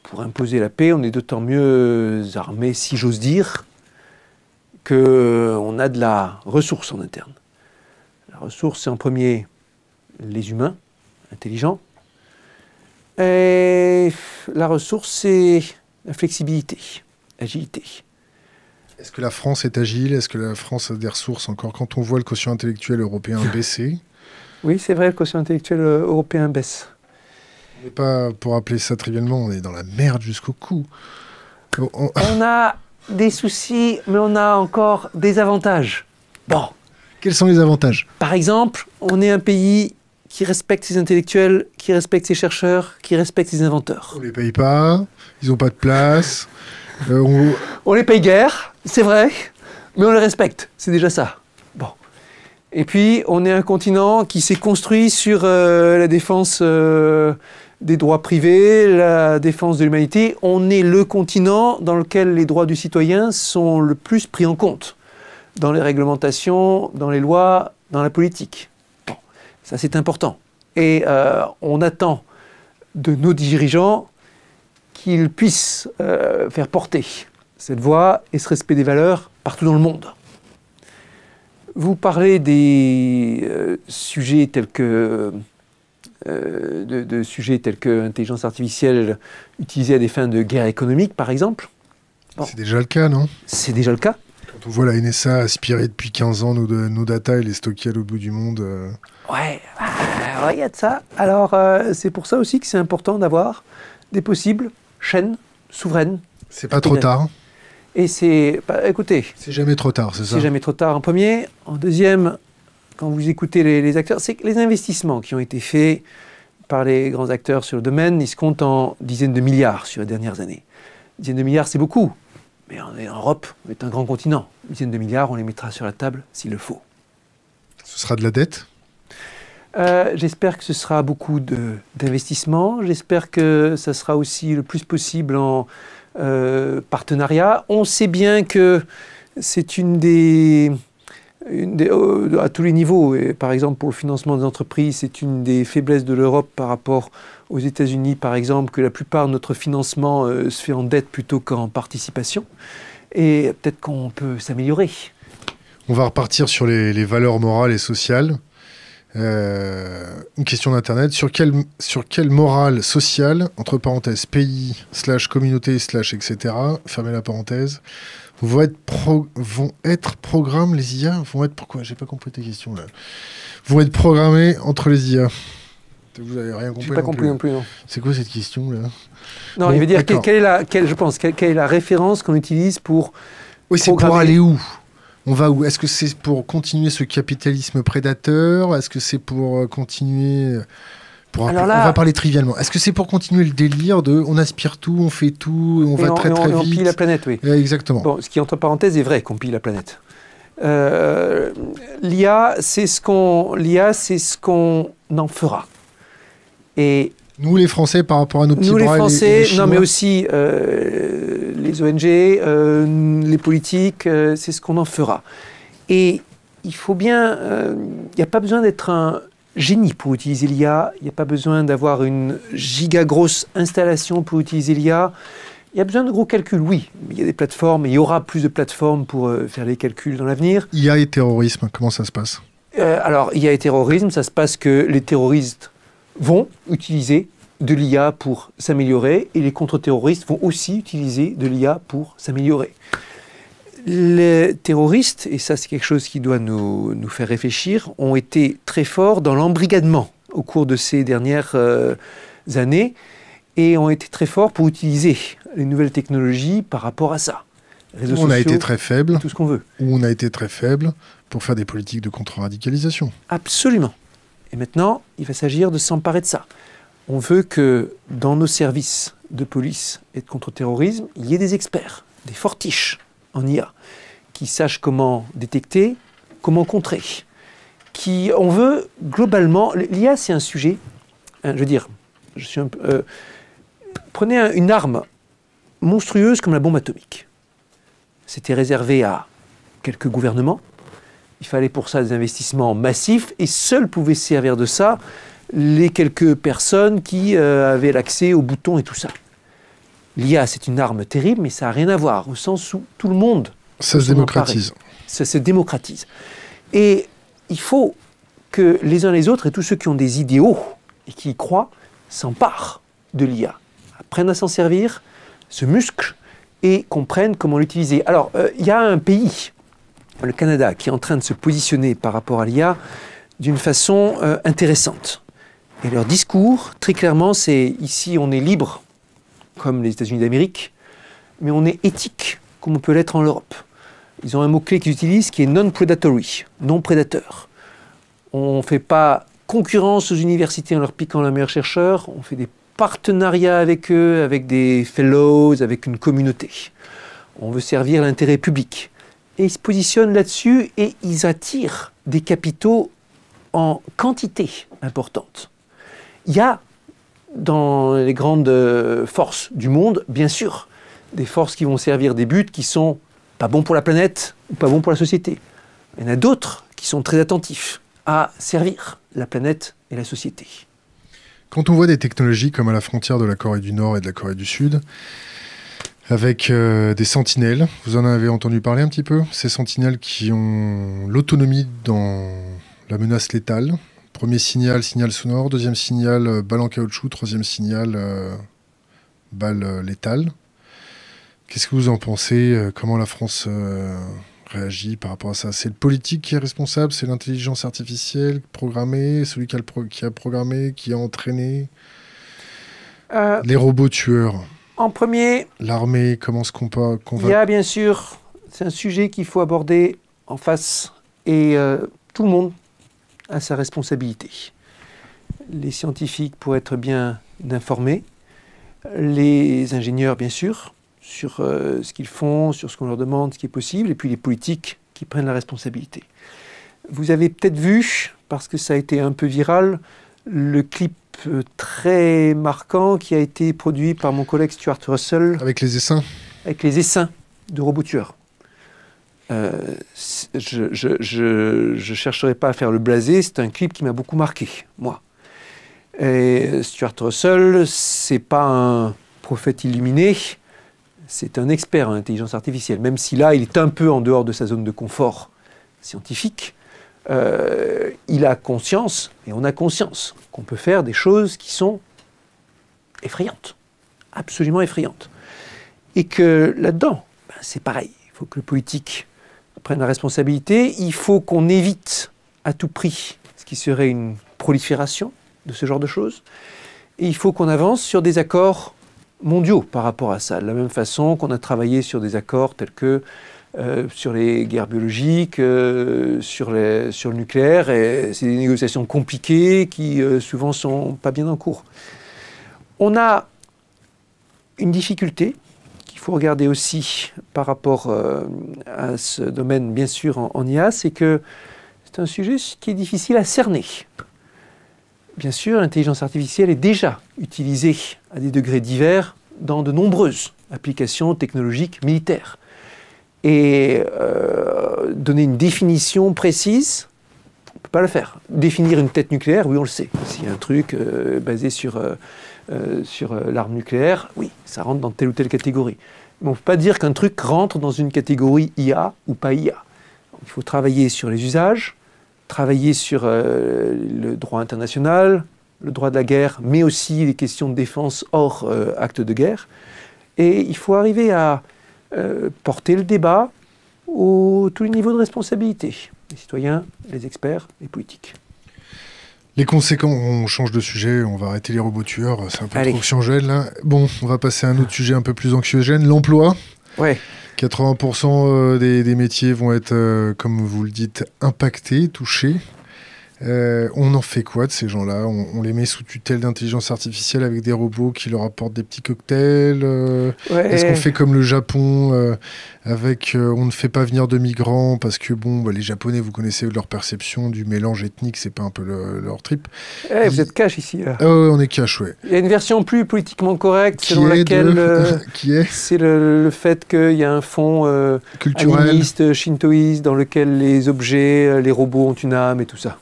pour imposer la paix, on est d'autant mieux armé, si j'ose dire, qu'on a de la ressource en interne. La ressource, c'est en premier les humains, intelligents. Et la ressource, c'est la flexibilité, l'agilité. Est-ce que la France est agile Est-ce que la France a des ressources encore Quand on voit le quotient intellectuel européen <laughs> baisser. Oui, c'est vrai, le quotient intellectuel européen baisse n'est pas, pour appeler ça trivialement, on est dans la merde jusqu'au cou. <laughs> On, a des soucis, mais on a encore des avantages. Bon. Quels sont les avantages Par exemple, on est un pays qui respecte ses intellectuels, qui respecte ses chercheurs, qui respecte ses inventeurs. On ne les paye pas, ils n'ont pas de place. <laughs> Euh, on... les paye guère, c'est vrai, mais on les respecte, c'est déjà ça. Bon. Et puis, on est un continent qui s'est construit sur euh, la défense. Euh, des droits privés, la défense de l'humanité, on est le continent dans lequel les droits du citoyen sont le plus pris en compte dans les réglementations, dans les lois, dans la politique. ça c'est important. Et euh, on attend de nos dirigeants qu'ils puissent euh, faire porter cette voix et ce respect des valeurs partout dans le monde. Vous parlez des euh, sujets tels que euh, de, sujets tels que l'intelligence artificielle utilisée à des fins de guerre économique, par exemple. C'est déjà le cas, non C'est déjà le cas. Quand on voit la NSA aspirer depuis 15 ans nos, nos data et les stocker à l'autre bout du monde. Euh, ah, ouais, il y a de ça. Alors, euh, c'est pour ça aussi que c'est important d'avoir des possibles chaînes souveraines. C'est pas trop tard. Et c'est. Bah, écoutez. C'est jamais trop tard, c'est ça C'est jamais trop tard en premier. En deuxième, quand vous écoutez les, acteurs, c'est que les investissements qui ont été faits par les grands acteurs sur le domaine, ils se comptent en dizaines de milliards sur les dernières années. Dizaines de milliards, c'est beaucoup, mais en, Europe, on est un grand continent. Dizaines de milliards, on les mettra sur la table s'il le faut. Ce sera de la dette euh, J'espère que ce sera beaucoup d'investissements. J'espère que ça sera aussi le plus possible en euh, partenariat. On sait bien que c'est une des des, euh, à tous les niveaux. Et par exemple, pour le financement des entreprises, c'est une des faiblesses de l'Europe par rapport aux États-Unis, par exemple, que la plupart de notre financement euh, se fait en dette plutôt qu'en participation. Et peut-être qu'on peut, s'améliorer. On va repartir sur les, valeurs morales et sociales. Euh, une question d'Internet. Sur quelle, sur quelle morale sociale, entre parenthèses, pays, slash communauté, slash, etc., fermez la parenthèse, vont être, programmes, les IA Vont être. Pourquoi J'ai pas compris ta questions là. Vont être programmés entre les IA vous n'avez rien compris. Pas compris non plus, C'est quoi cette question là Non, il veut dire quelle, est la, je pense, quelle, est la référence qu'on utilise pour. Oui, c'est pour aller où on va où Est-ce que c'est pour continuer ce capitalisme prédateur Est-ce que c'est pour euh, continuer euh, on va parler trivialement. Est-ce que c'est pour continuer le délire de on aspire tout, on fait tout, on va très très vite On pille la planète, oui. exactement. ce qui, entre parenthèses, est vrai qu'on pille la planète. Euh, L'IA, c'est ce qu'on ce qu'on en fera. Et nous, les Français, par rapport à nos petits nous, bras, les Français, non, mais aussi euh, les ONG, euh, les politiques, c'est ce qu'on en fera. Et il faut bien, il n'y a pas besoin d'être un génie pour utiliser l'IA. Il n'y a pas besoin d'avoir une giga grosse installation pour utiliser l'IA. Il y a besoin de gros calculs, oui. Il y a des plateformes, et il y aura plus de plateformes pour euh, faire les calculs dans l'avenir. IA et terrorisme, comment ça se passe euh, Alors, IA et terrorisme, ça se passe que les terroristes vont utiliser de l'IA pour s'améliorer et les contre-terroristes vont aussi utiliser de l'IA pour s'améliorer les terroristes, et ça c'est quelque chose qui doit nous, faire réfléchir, ont été très forts dans l'embrigadement au cours de ces dernières euh, années et ont été très forts pour utiliser les nouvelles technologies par rapport à ça. Réseaux on a été très faible. Tout ce qu'on veut. on a été très faible pour faire des politiques de contre-radicalisation. Absolument. Et maintenant, il va s'agir de s'emparer de ça. On veut que dans nos services de police et de contre-terrorisme, il y ait des experts, des fortiches, en IA, qui sache comment détecter, comment contrer. Qui, on veut globalement, l'IA c'est un sujet, hein, je veux dire, je suis un peu, euh, prenez une arme monstrueuse comme la bombe atomique. C'était réservé à quelques gouvernements. Il fallait pour ça des investissements massifs et seuls pouvaient servir de ça les quelques personnes qui euh, avaient l'accès aux boutons et tout ça. L'IA, c'est une arme terrible, mais ça n'a rien à voir, au sens où tout le monde. Ça se démocratise. Ça se démocratise. Et il faut que les uns les autres et tous ceux qui ont des idéaux et qui y croient s'emparent de l'IA, apprennent à s'en servir, se musclent et comprennent comment l'utiliser. Alors, euh, il y a un pays, le Canada, qui est en train de se positionner par rapport à l'IA d'une façon euh, intéressante. Et leur discours, très clairement, c'est ici on est libre comme les États-Unis d'Amérique, mais on est éthique comme on peut l'être en Europe. Ils ont un mot-clé qu'ils utilisent qui est non-predatory, non-prédateur. On ne fait pas concurrence aux universités en leur piquant la meilleure chercheur, on fait des partenariats avec eux, avec des fellows, avec une communauté. On veut servir l'intérêt public. Et ils se positionnent là-dessus et ils attirent des capitaux en quantité importante. Il y a dans les grandes euh, forces du monde, bien sûr, des forces qui vont servir des buts qui sont pas bons pour la planète ou pas bons pour la société. Il y en a d'autres qui sont très attentifs à servir la planète et la société. Quand on voit des technologies comme à la frontière de la Corée du Nord et de la Corée du Sud, avec euh, des sentinelles, vous en avez entendu parler un petit peu, ces sentinelles qui ont l'autonomie dans la menace létale, Premier signal, signal sonore. Deuxième signal, euh, balle en caoutchouc. Troisième signal, euh, balle euh, létale. Qu'est-ce que vous en pensez Comment la France réagit par rapport à ça C'est le politique qui est responsable C'est l'intelligence artificielle programmée Celui qui a, programmé, qui a entraîné Les robots tueurs En premier... L'armée, comment se combat Il y a bien sûr... C'est un sujet qu'il faut aborder en face. Et tout le monde à sa responsabilité. Les scientifiques pour être bien informés, les ingénieurs bien sûr, sur euh, ce qu'ils font, sur ce qu'on leur demande, ce qui est possible, et puis les politiques qui prennent la responsabilité. Vous avez peut-être vu, parce que ça a été un peu viral, le clip euh, très marquant qui a été produit par mon collègue Stuart Russell. Avec les essaims Avec les essaims de robots euh, je, ne chercherai pas à faire le blasé, c'est un clip qui m'a beaucoup marqué, moi. Et Stuart Russell, c'est pas un prophète illuminé, c'est un expert en intelligence artificielle, même si là, il est un peu en dehors de sa zone de confort scientifique. Euh, il a conscience, et on a conscience, qu'on peut faire des choses qui sont effrayantes, absolument effrayantes. Et que là-dedans, ben, c'est pareil, il faut que le politique prennent la responsabilité. Il faut qu'on évite à tout prix ce qui serait une prolifération de ce genre de choses. Et il faut qu'on avance sur des accords mondiaux par rapport à ça. De la même façon qu'on a travaillé sur des accords tels que euh, sur les guerres biologiques, euh, sur, le nucléaire. et C'est des négociations compliquées qui euh, souvent sont pas bien en cours. On a une difficulté faut regarder aussi par rapport euh, à ce domaine, bien sûr, en, IA, c'est que c'est un sujet qui est difficile à cerner. Bien sûr, l'intelligence artificielle est déjà utilisée à des degrés divers dans de nombreuses applications technologiques militaires. Et euh, donner une définition précise le faire. Définir une tête nucléaire, oui, on le sait. Si un truc euh, basé sur, euh, euh, sur l'arme nucléaire, oui, ça rentre dans telle ou telle catégorie. Mais on ne peut pas dire qu'un truc rentre dans une catégorie IA ou pas IA. il faut travailler sur les usages, travailler sur le droit international, le droit de la guerre, mais aussi les questions de défense hors acte de guerre. Et il faut arriver à porter le débat au tous les niveaux de responsabilité les citoyens, les experts, les politiques. Les conséquences, on change de sujet, on va arrêter les robots tueurs, c'est un peu trop anxiogène là. Bon, on va passer à un autre sujet un peu plus anxiogène, l'emploi. Ouais. 80% euh, des, métiers vont être, euh, comme vous le dites, impactés, touchés. Euh, on en fait quoi de ces gens-là on, les met sous tutelle d'intelligence artificielle avec des robots qui leur apportent des petits cocktails euh, Est-ce qu'on fait comme le Japon euh, avec on ne fait pas venir de migrants parce que bon, bah, les Japonais, vous connaissez leur perception du mélange ethnique, c'est pas un peu leur trip. Eh, vous êtes cash ici. Ah on est cash, ouais. Il y a une version plus politiquement correcte selon laquelle <laughs> c'est le, fait qu'il y a un fond culturel, shintoïste dans lequel les objets, les robots ont une âme et tout ça.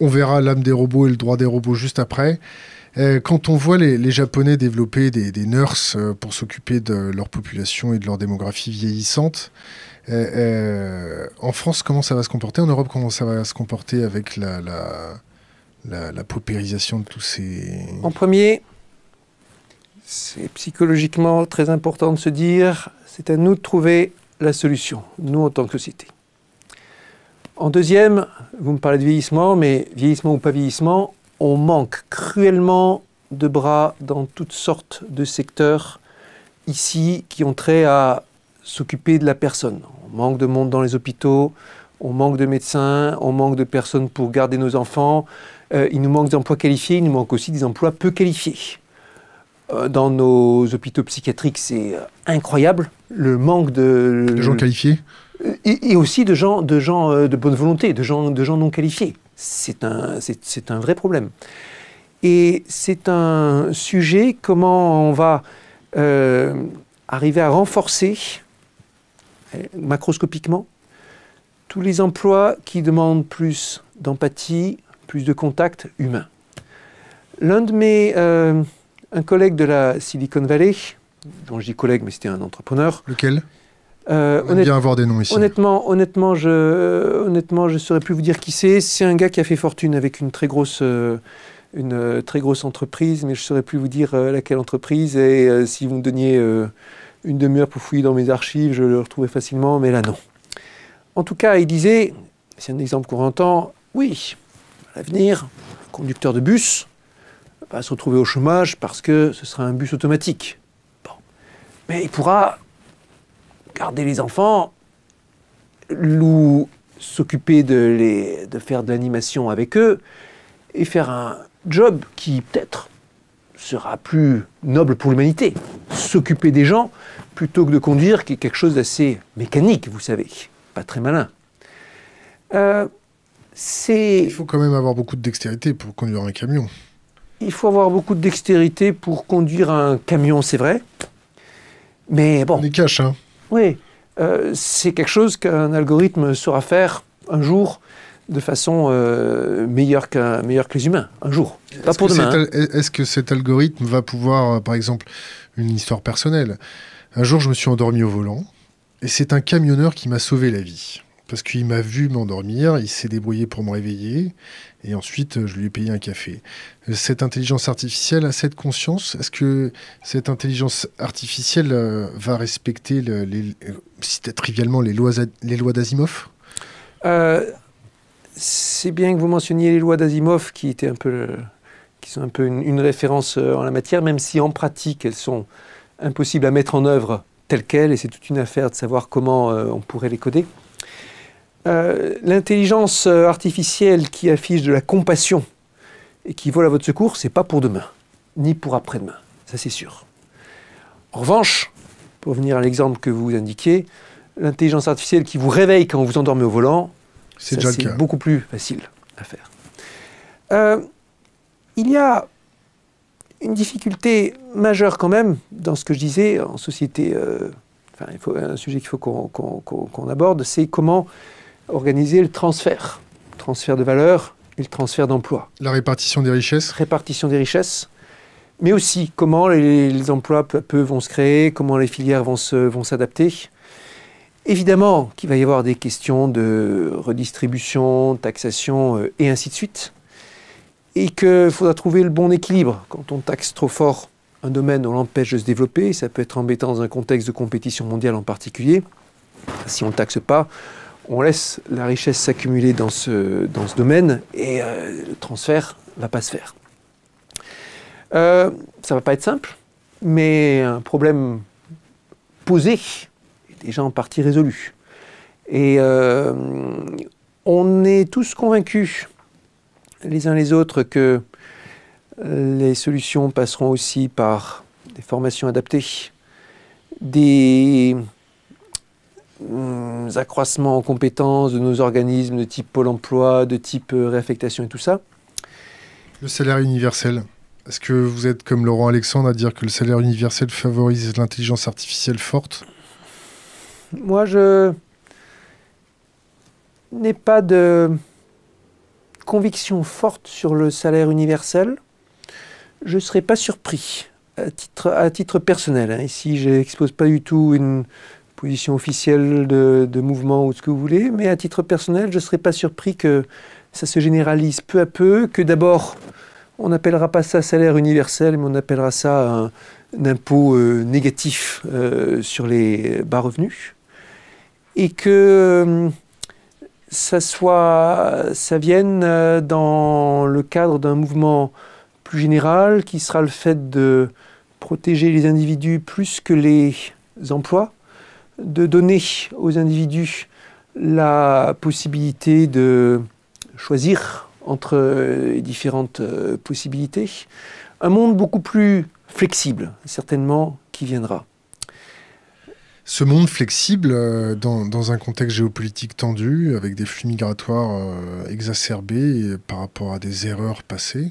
On verra l'âme des robots et le droit des robots juste après. Euh, quand on voit les, Japonais développer des, nurses euh, pour s'occuper de leur population et de leur démographie vieillissante, euh, en France, comment ça va se comporter En Europe, comment ça va se comporter avec la, la, la paupérisation de tous ces... En premier, c'est psychologiquement très important de se dire, c'est à nous de trouver la solution, nous en tant que société. En deuxième, vous me parlez de vieillissement, mais vieillissement ou pas vieillissement, on manque cruellement de bras dans toutes sortes de secteurs ici qui ont trait à s'occuper de la personne. On manque de monde dans les hôpitaux, on manque de médecins, on manque de personnes pour garder nos enfants, euh, il nous manque des emplois qualifiés, il nous manque aussi des emplois peu qualifiés. Euh, dans nos hôpitaux psychiatriques, c'est euh, incroyable le manque de... De gens qualifiés et, aussi de gens, de gens euh, de bonne volonté, de gens, de gens non qualifiés. C'est un, un vrai problème. Et c'est un sujet, comment on va euh, arriver à renforcer euh, macroscopiquement tous les emplois qui demandent plus d'empathie, plus de contact humain. L'un de mes... Euh, un collègue de la Silicon Valley, dont je dis collègue mais c'était un entrepreneur. Lequel euh, on aime bien avoir des noms ici. Honnêtement, honnêtement, je, honnêtement, je saurais plus vous dire qui c'est. C'est un gars qui a fait fortune avec une très grosse, euh, une euh, très grosse entreprise, mais je saurais plus vous dire laquelle entreprise. Et si vous me donniez une demi-heure pour fouiller dans mes archives, je le retrouvais facilement. Mais là, non. En tout cas, il disait, c'est un exemple qu'on entend. Oui, à l'avenir, conducteur de bus va se retrouver au chômage parce que ce sera un bus automatique. Bon, mais il pourra garder les enfants, Lou s'occuper de, de faire de l'animation avec eux et faire un job qui peut-être sera plus noble pour l'humanité. S'occuper des gens plutôt que de conduire, qui est quelque chose d'assez mécanique, vous savez, pas très malin. Euh, il faut quand même avoir beaucoup de dextérité pour conduire un camion. Il faut avoir beaucoup de dextérité pour conduire un camion, c'est vrai. Mais bon. On est cash, hein. Oui, euh, c'est quelque chose qu'un algorithme saura faire un jour de façon euh, meilleure, que les humains, un jour. Pas pour demain. Hein. Est-ce que cet algorithme va pouvoir, euh, par exemple, une histoire personnelle Un jour, je me suis endormi au volant et c'est un camionneur qui m'a sauvé la vie. Parce qu'il m'a vu m'endormir, il s'est débrouillé pour me réveiller, et ensuite euh, je lui ai payé un café. Euh, cette intelligence artificielle a cette conscience Est-ce que cette intelligence artificielle euh, va respecter, le, les, trivialement, les lois, les lois d'Asimov C'est bien que vous mentionniez les lois d'Asimov qui, étaient un peu, qui sont un peu une, une, référence en la matière, même si en pratique elles sont impossibles à mettre en œuvre telles quelles, et c'est toute une affaire de savoir comment on pourrait les coder. Euh, l'intelligence euh, artificielle qui affiche de la compassion et qui vole à votre secours, ce n'est pas pour demain, ni pour après-demain, ça c'est sûr. En revanche, pour venir à l'exemple que vous indiquez, l'intelligence artificielle qui vous réveille quand vous endormez au volant, c'est beaucoup plus facile à faire. Euh, il y a une difficulté majeure quand même dans ce que je disais en société. enfin, il faut, un sujet qu'il faut qu'on aborde, c'est comment organiser le transfert. Transfert de valeur et le transfert d'emploi. La répartition des richesses Répartition des richesses. Mais aussi comment les, emplois peu vont se créer, comment les filières vont s'adapter. Évidemment qu'il va y avoir des questions de redistribution, taxation euh, et ainsi de suite. Et qu'il faudra trouver le bon équilibre. Quand on taxe trop fort un domaine, on l'empêche de se développer. Ça peut être embêtant dans un contexte de compétition mondiale en particulier. Si on ne taxe pas, on laisse la richesse s'accumuler dans ce, dans ce domaine et euh, le transfert ne va pas se faire. Euh, ça ne va pas être simple, mais un problème posé est déjà en partie résolu. Et euh, on est tous convaincus, les uns les autres, que les solutions passeront aussi par des formations adaptées, des euh, accroissements en compétences de nos organismes de type Pôle emploi, de type euh, réaffectation et tout ça. Le salaire universel. Est-ce que vous êtes comme Laurent Alexandre à dire que le salaire universel favorise l'intelligence artificielle forte Moi, je n'ai pas de conviction forte sur le salaire universel. Je ne serais pas surpris à titre, à titre personnel. Hein. Ici, je n'expose pas du tout une position officielle de, mouvement ou ce que vous voulez, mais à titre personnel, je ne serais pas surpris que ça se généralise peu à peu, que d'abord, on n'appellera pas ça salaire universel, mais on appellera ça un, impôt euh, négatif euh, sur les bas revenus, et que euh, ça vienne dans le cadre d'un mouvement plus général qui sera le fait de protéger les individus plus que les emplois, de donner aux individus la possibilité de choisir entre euh, différentes euh, possibilités, un monde beaucoup plus flexible, certainement, qui viendra. Ce monde flexible, euh, dans, un contexte géopolitique tendu, avec des flux migratoires exacerbés par rapport à des erreurs passées,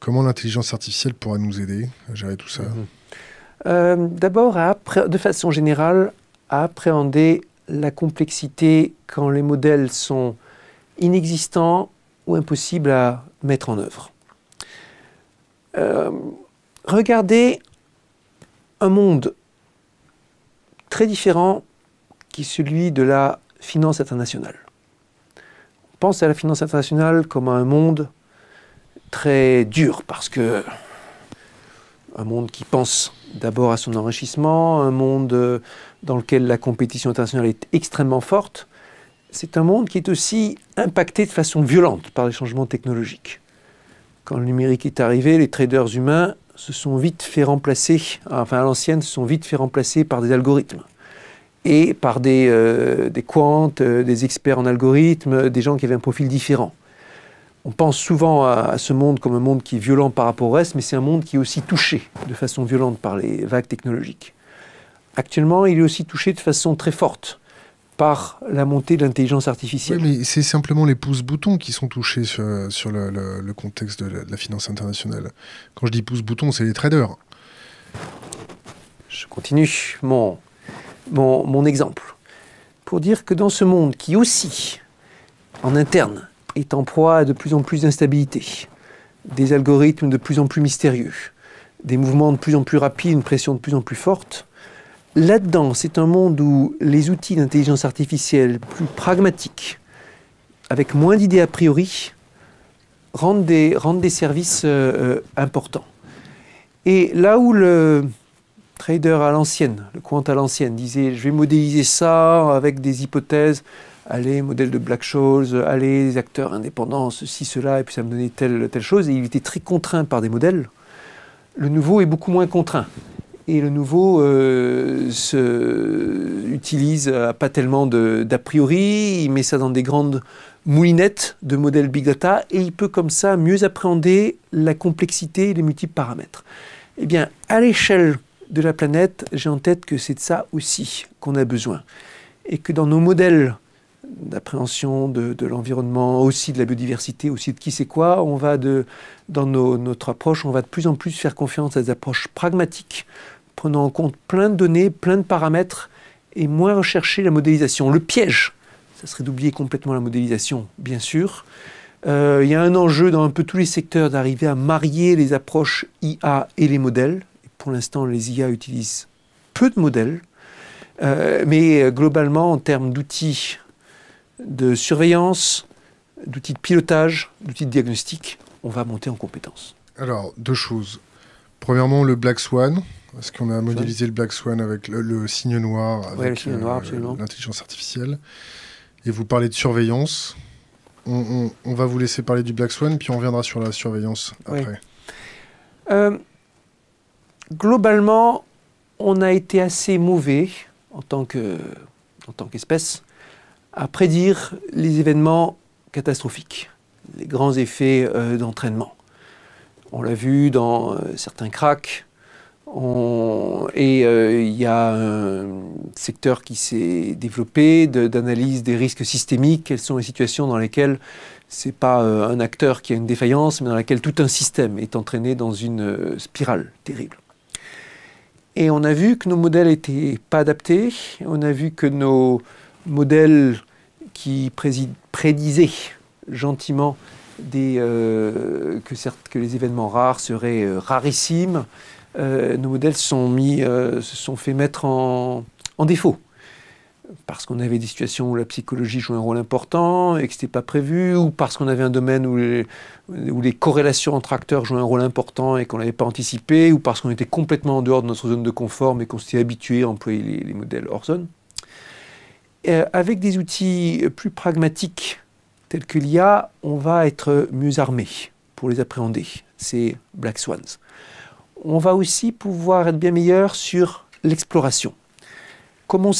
comment l'intelligence artificielle pourra nous aider à gérer tout ça mhm. Euh, d'abord, de façon générale, à appréhender la complexité quand les modèles sont inexistants ou impossibles à mettre en œuvre. Euh, regardez un monde très différent qui est celui de la finance internationale. On pense à la finance internationale comme à un monde très dur parce que un monde qui pense d'abord à son enrichissement, un monde euh, dans lequel la compétition internationale est extrêmement forte, c'est un monde qui est aussi impacté de façon violente par les changements technologiques. Quand le numérique est arrivé, les traders humains se sont vite fait remplacer, enfin à l'ancienne, se sont vite fait remplacer par des algorithmes et par des, euh, quantes, euh, des experts en algorithmes, des gens qui avaient un profil différent on pense souvent à, ce monde comme un monde qui est violent par rapport au reste, mais c'est un monde qui est aussi touché de façon violente par les vagues technologiques. Actuellement, il est aussi touché de façon très forte par la montée de l'intelligence artificielle. Oui, mais c'est simplement les pouces-boutons qui sont touchés sur, le, contexte de la, finance internationale. Quand je dis pouces-boutons, c'est les traders. Je continue mon, mon exemple pour dire que dans ce monde qui aussi, en interne, est en proie à de plus en plus d'instabilité, des algorithmes de plus en plus mystérieux, des mouvements de plus en plus rapides, une pression de plus en plus forte. Là-dedans, c'est un monde où les outils d'intelligence artificielle plus pragmatiques, avec moins d'idées a priori, rendent des, services euh, euh, importants. Et là où le trader à l'ancienne, le quant à l'ancienne, disait je vais modéliser ça avec des hypothèses, allez, modèle de Black Scholes, allez, acteurs indépendants, ceci, cela, et puis ça me donnait telle, telle chose. Et il était très contraint par des modèles. Le nouveau est beaucoup moins contraint. Et le nouveau euh, se utilise pas tellement d'a priori, il met ça dans des grandes moulinettes de modèles big data et il peut comme ça mieux appréhender la complexité et les multiples paramètres. Eh bien, à l'échelle de la planète, j'ai en tête que c'est de ça aussi qu'on a besoin. Et que dans nos modèles d'appréhension de, l'environnement, aussi de la biodiversité, aussi de qui c'est quoi. On va dans notre approche, on va de plus en plus faire confiance à des approches pragmatiques, prenant en compte plein de données, plein de paramètres, et moins rechercher la modélisation. Le piège, ça serait d'oublier complètement la modélisation, bien sûr. Euh, il y a un enjeu dans un peu tous les secteurs d'arriver à marier les approches IA et les modèles. pour l'instant, les IA utilisent peu de modèles. Euh, mais euh, globalement, en termes d'outils, de surveillance, d'outils de pilotage, d'outils de diagnostic, on va monter en compétences. Alors, deux choses. Premièrement, le Black Swan. Parce qu'on a modélisé le Black Swan avec le, signe noir, avec euh, l'intelligence artificielle Et vous parlez de surveillance. On, va vous laisser parler du Black Swan, puis on reviendra sur la surveillance après. Euh, globalement, on a été assez mauvais en tant qu'espèce à prédire les événements catastrophiques, les grands effets euh, d'entraînement. On l'a vu dans euh, certains cracks, et euh, il y a un secteur qui s'est développé d'analyse des risques systémiques, quelles sont les situations dans lesquelles ce n'est pas un acteur qui a une défaillance, mais dans laquelle tout un système est entraîné dans une spirale terrible. Et on a vu que nos modèles n'étaient pas adaptés, on a vu que nos Modèles qui prédisaient gentiment euh, que, les événements rares seraient euh, rarissimes, euh, nos modèles sont mis, se sont fait mettre en, défaut. Parce qu'on avait des situations où la psychologie jouait un rôle important et que ce n'était pas prévu, ou parce qu'on avait un domaine où les, corrélations entre acteurs jouaient un rôle important et qu'on n'avait pas anticipé, ou parce qu'on était complètement en dehors de notre zone de confort mais qu'on s'était habitué à employer les modèles hors zone. Euh, avec des outils plus pragmatiques tels que l'IA, on va être mieux armé pour les appréhender, ces Black Swans. On va aussi pouvoir être bien meilleur sur l'exploration. Comme on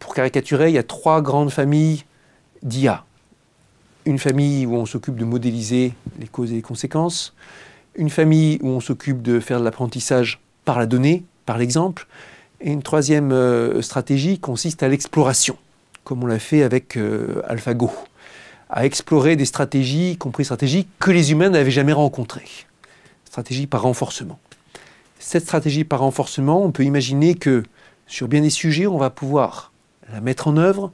pour caricaturer, il y a trois grandes familles d'IA. Une famille où on s'occupe de modéliser les causes et les conséquences, une famille où on s'occupe de faire de l'apprentissage par la donnée, par l'exemple, et une troisième euh, stratégie consiste à l'exploration, comme on l'a fait avec euh, AlphaGo, à explorer des stratégies, y compris stratégies que les humains n'avaient jamais rencontrées. Stratégie par renforcement. Cette stratégie par renforcement, on peut imaginer que sur bien des sujets, on va pouvoir la mettre en œuvre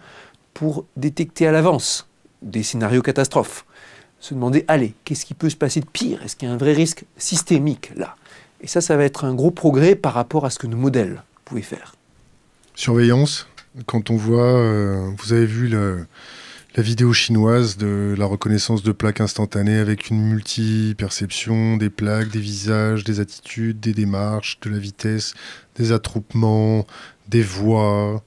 pour détecter à l'avance des scénarios catastrophes. Se demander, allez, qu'est-ce qui peut se passer de pire Est-ce qu'il y a un vrai risque systémique là Et ça, ça va être un gros progrès par rapport à ce que nos modèles pouvez faire. Surveillance, quand on voit, euh, vous avez vu la vidéo chinoise de la reconnaissance de plaques instantanées avec une multi-perception des plaques, des visages, des attitudes, des démarches, de la vitesse, des attroupements, des voix.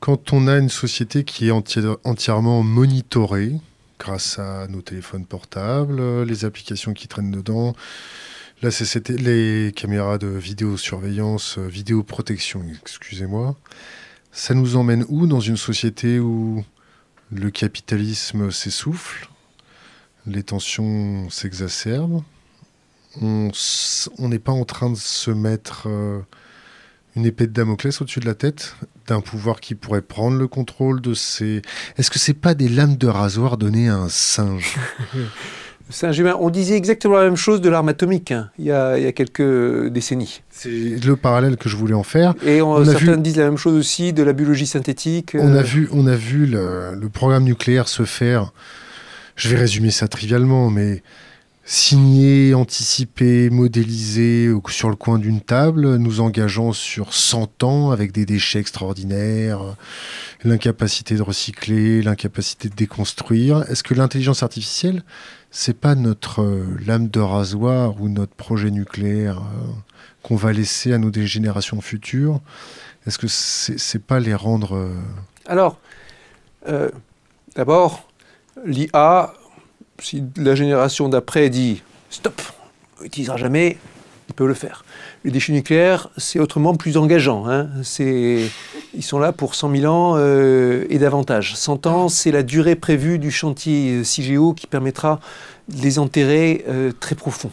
Quand on a une société qui est entièrement monitorée grâce à nos téléphones portables, les applications qui traînent dedans, CCT, les caméras de vidéosurveillance, euh, vidéoprotection, excusez-moi, ça nous emmène où dans une société où le capitalisme s'essouffle, les tensions s'exacerbent, on n'est pas en train de se mettre euh, une épée de Damoclès au-dessus de la tête d'un pouvoir qui pourrait prendre le contrôle de ces... Est-ce que c'est pas des lames de rasoir données à un singe <laughs> Saint-Germain, on disait exactement la même chose de l'arme atomique hein, il, y a, quelques décennies. C'est le parallèle que je voulais en faire. Et on, certains disent la même chose aussi de la biologie synthétique. On a euh. vu, on a vu le, le, programme nucléaire se faire, je vais résumer ça trivialement, mais signé, anticipé, modélisé sur le coin d'une table, nous engageant sur 100 ans avec des déchets extraordinaires, l'incapacité de recycler, l'incapacité de déconstruire. Est-ce que l'intelligence artificielle c'est pas notre euh, lame de rasoir ou notre projet nucléaire euh, qu'on va laisser à nos générations futures Est-ce que c'est, n'est pas les rendre euh, Alors, d'abord, l'IA, si la génération d'après dit stop, on n'utilisera jamais, on peut le faire. Les déchets nucléaires, c'est autrement plus engageant. Hein. Ils sont là pour 100 000 ans euh, et davantage. 100 ans, c'est la durée prévue du chantier euh, CIGEO qui permettra de les enterrer euh, très profond.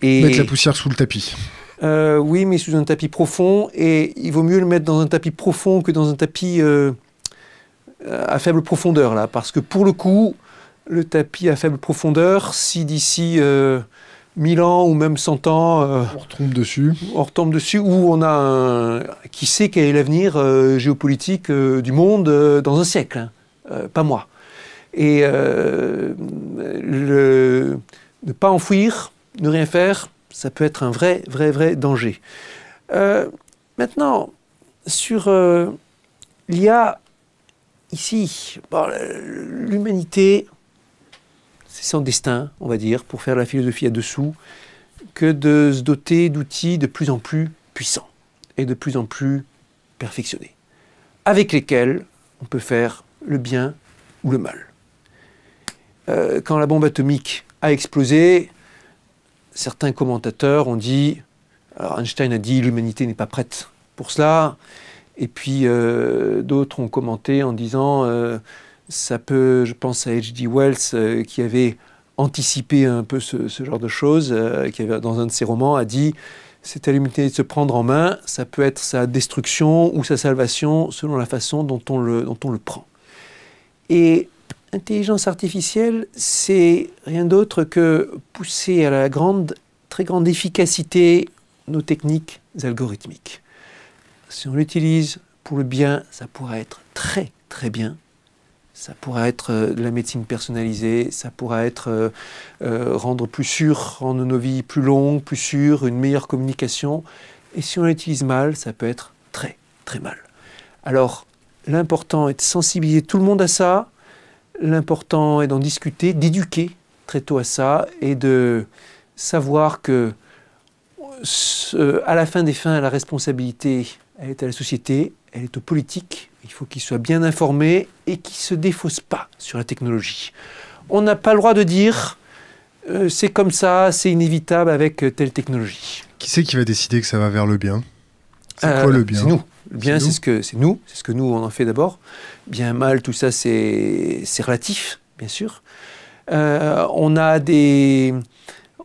Et... Mettre la poussière sous le tapis. oui, mais sous un tapis profond. Et il vaut mieux le mettre dans un tapis profond que dans un tapis à faible profondeur, là. Parce que pour le coup, le tapis à faible profondeur, si d'ici... 1000 ans ou même 100 ans. Euh, on retombe dessus. On retombe dessus, où on a un, qui sait quel est l'avenir euh, géopolitique euh, du monde dans un siècle, hein. pas moi. Et ne pas enfouir, ne rien faire, ça peut être un vrai, vrai, vrai danger. maintenant, sur l'IA, ici, l'humanité c'est son destin, on va dire, pour faire la philosophie à dessous, que de se doter d'outils de plus en plus puissants et de plus en plus perfectionnés, avec lesquels on peut faire le bien ou le mal. Euh, quand la bombe atomique a explosé, certains commentateurs ont dit, alors Einstein a dit l'humanité n'est pas prête pour cela, et puis euh, d'autres ont commenté en disant euh, ça peut, je pense à H.G. Wells euh, qui avait anticipé un peu ce, genre de choses, euh, qui dans un de ses romans a dit c'est à l'humanité de se prendre en main, ça peut être sa destruction ou sa salvation selon la façon dont on le, prend. Et intelligence artificielle, c'est rien d'autre que pousser à la grande, très grande efficacité nos techniques algorithmiques. Si on l'utilise pour le bien, ça pourrait être très très bien. Ça pourrait être euh, de la médecine personnalisée, ça pourrait être euh, euh, rendre plus sûr, rendre nos vies plus longues, plus sûres, une meilleure communication. Et si on l'utilise mal, ça peut être très, très mal. Alors, l'important est de sensibiliser tout le monde à ça, l'important est d'en discuter, d'éduquer très tôt à ça et de savoir que à la fin des fins, la responsabilité, elle est à la société, elle est aux politiques, il faut qu'ils soient bien informés et qu'ils ne se défaussent pas sur la technologie. On n'a pas le droit de dire euh, c'est comme ça, c'est inévitable avec euh, telle technologie. Qui c'est qui va décider que ça va vers le bien C'est quoi euh, le bien C'est nous. Le bien, c'est ce que c'est nous, c'est ce que nous on en fait d'abord. Bien, mal, tout ça, c'est relatif, bien sûr. on a des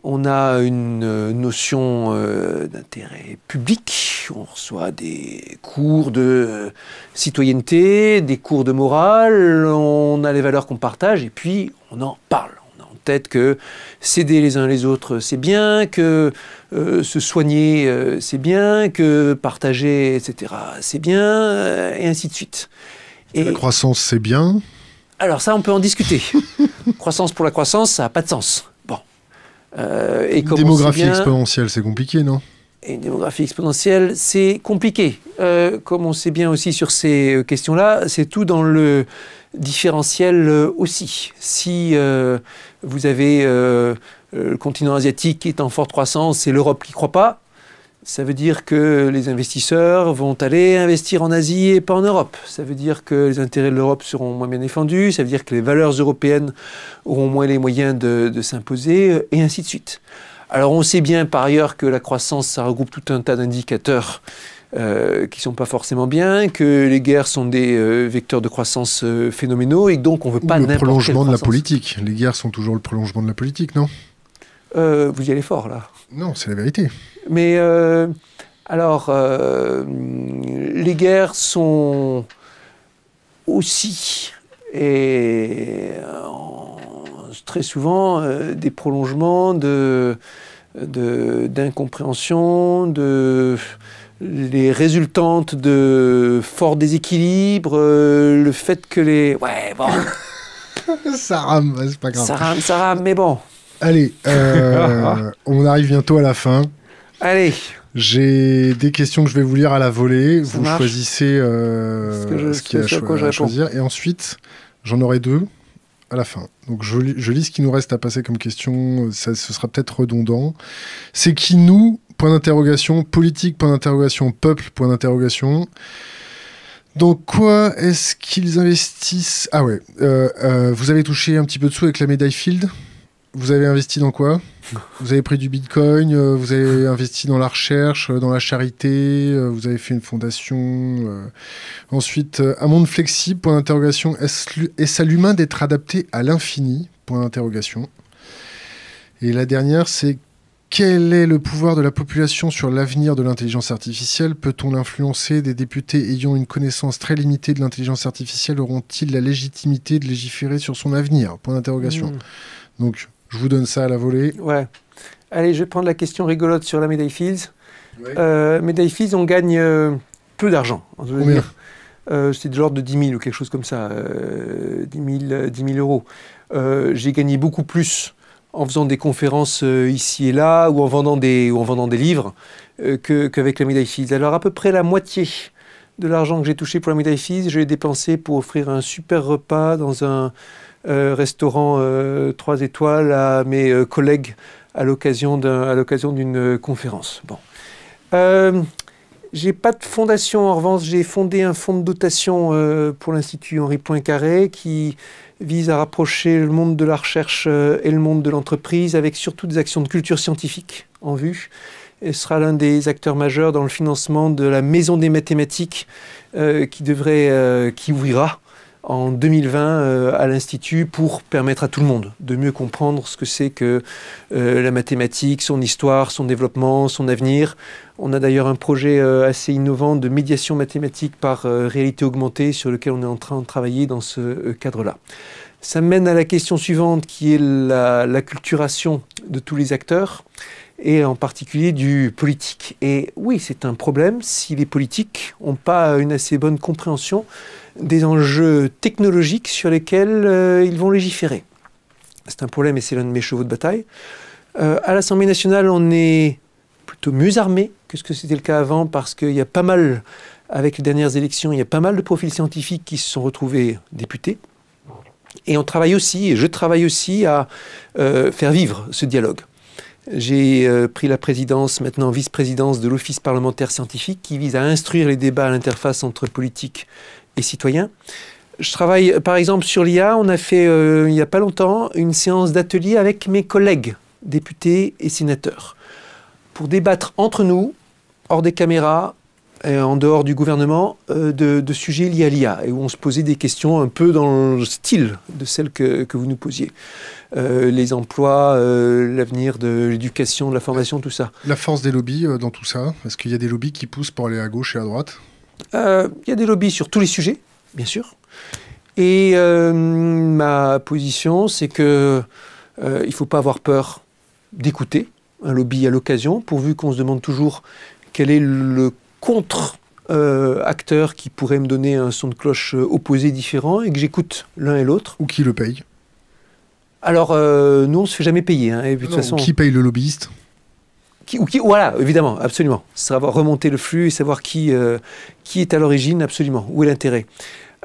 on a une euh, notion euh, d'intérêt public, on reçoit des cours de euh, citoyenneté, des cours de morale, on a les valeurs qu'on partage et puis on en parle. On a en tête que s'aider les uns les autres c'est bien, que se soigner c'est bien, que partager etc. c'est bien, et ainsi de suite. Et la croissance c'est bien alors ça, on peut en discuter. <laughs> croissance pour la croissance, ça n'a pas de sens. Euh, une démographie exponentielle, c'est compliqué, non et une démographie exponentielle, c'est compliqué. Euh, comme on sait bien aussi sur ces euh, questions-là, c'est tout dans le différentiel aussi. Si vous avez le continent asiatique qui est en forte croissance et l'Europe qui ne croit pas, ça veut dire que les investisseurs vont aller investir en Asie et pas en Europe. Ça veut dire que les intérêts de l'Europe seront moins bien défendus. Ça veut dire que les valeurs européennes auront moins les moyens de, s'imposer, euh, et ainsi de suite. Alors on sait bien par ailleurs que la croissance, ça regroupe tout un tas d'indicateurs euh, qui ne sont pas forcément bien, que les guerres sont des euh, vecteurs de croissance phénoménaux et donc on ne veut pas... Le prolongement de la politique. Les guerres sont toujours le prolongement de la politique, non Vous y allez fort là. Non, c'est la vérité. Mais euh, alors, euh, les guerres sont aussi et euh, très souvent des prolongements de d'incompréhension, de, les résultantes de forts déséquilibres, le fait que les... Ouais, bon. <laughs> ça rame, c'est pas grave. Ça ça rame, mais bon. Allez, euh, <laughs> on arrive bientôt à la fin. Allez. J'ai des questions que je vais vous lire à la volée. vous choisissez euh, ce qu'il y a à, choisir. Et ensuite, j'en aurai deux à la fin. Donc je, lis ce qui nous reste à passer comme question. ce sera peut-être redondant. C'est qui nous Point d'interrogation. Politique Point d'interrogation. Peuple Point d'interrogation. Dans quoi est-ce qu'ils investissent Ah ouais. Euh, vous avez touché un petit peu de sous avec la médaille Field vous avez investi dans quoi Vous avez pris du bitcoin, euh, vous avez investi dans la recherche, euh, dans la charité, euh, vous avez fait une fondation. Ensuite, un monde flexible, point d'interrogation. Est-ce à l'humain d'être adapté à l'infini Point d'interrogation. Et la dernière, c'est quel est le pouvoir de la population sur l'avenir de l'intelligence artificielle Peut-on l'influencer Des députés ayant une connaissance très limitée de l'intelligence artificielle auront-ils la légitimité de légiférer sur son avenir Point d'interrogation. Mmh. Donc, je vous donne ça à la volée. Ouais. Allez, je vais prendre la question rigolote sur la médaille Fields. Euh, médaille Fields, on gagne euh, peu d'argent. Combien euh, C'est de l'ordre de 10 000 ou quelque chose comme ça. 10 000, euros. J'ai gagné beaucoup plus en faisant des conférences ici et là ou en vendant des, ou en vendant des livres qu'avec la médaille Fields. Alors à peu près la moitié de l'argent que j'ai touché pour la médaille Fields, je l'ai dépensé pour offrir un super repas dans un euh, restaurant 3 euh, étoiles à mes euh, collègues à l'occasion d'une conférence. Bon. j'ai pas de fondation, en revanche, j'ai fondé un fonds de dotation pour l'Institut Henri Poincaré qui vise à rapprocher le monde de la recherche et le monde de l'entreprise avec surtout des actions de culture scientifique en vue. Et sera l'un des acteurs majeurs dans le financement de la Maison des mathématiques qui devrait, qui ouvrira en 2020 euh, à l'Institut pour permettre à tout le monde de mieux comprendre ce que c'est que euh, la mathématique, son histoire, son développement, son avenir. On a d'ailleurs un projet euh, assez innovant de médiation mathématique par réalité augmentée sur lequel on est en train de travailler dans ce cadre-là. Ça mène à la question suivante qui est la, culturation de tous les acteurs et en particulier du politique. Et oui, c'est un problème si les politiques n'ont pas une assez bonne compréhension des enjeux technologiques sur lesquels euh, ils vont légiférer. C'est un problème et c'est l'un de mes chevaux de bataille. Euh, à l'Assemblée nationale, on est plutôt mieux armé que ce que c'était le cas avant parce qu'il y a pas mal, avec les dernières élections, il y a pas mal de profils scientifiques qui se sont retrouvés députés. Et on travaille aussi, et je travaille aussi à euh, faire vivre ce dialogue. J'ai euh, pris la présidence, maintenant vice-présidence de l'Office parlementaire scientifique qui vise à instruire les débats à l'interface entre politique et citoyens. Je travaille euh, par exemple sur l'IA. On a fait euh, il n'y a pas longtemps une séance d'atelier avec mes collègues députés et sénateurs pour débattre entre nous, hors des caméras, euh, en dehors du gouvernement, euh, de, sujets liés à l'IA, et où on se posait des questions un peu dans le style de celles que, vous nous posiez. Euh, les emplois, l'avenir de l'éducation, de la formation, tout ça. La force des lobbies dans tout ça Est-ce qu'il y a des lobbies qui poussent pour aller à gauche et à droite Il y a des lobbies sur tous les sujets, bien sûr. Et ma position, c'est qu'il il ne faut pas avoir peur d'écouter un lobby à l'occasion, pourvu qu'on se demande toujours quel est le contre acteurs qui pourraient me donner un son de cloche euh, opposé différent et que j'écoute l'un et l'autre. Ou qui le paye Alors, euh, nous, on se fait jamais payer. Hein, et de toute façon, qui paye le lobbyiste ou qui, voilà, évidemment, absolument. Savoir remonter le flux et savoir qui, euh, qui est à l'origine, absolument. Où est l'intérêt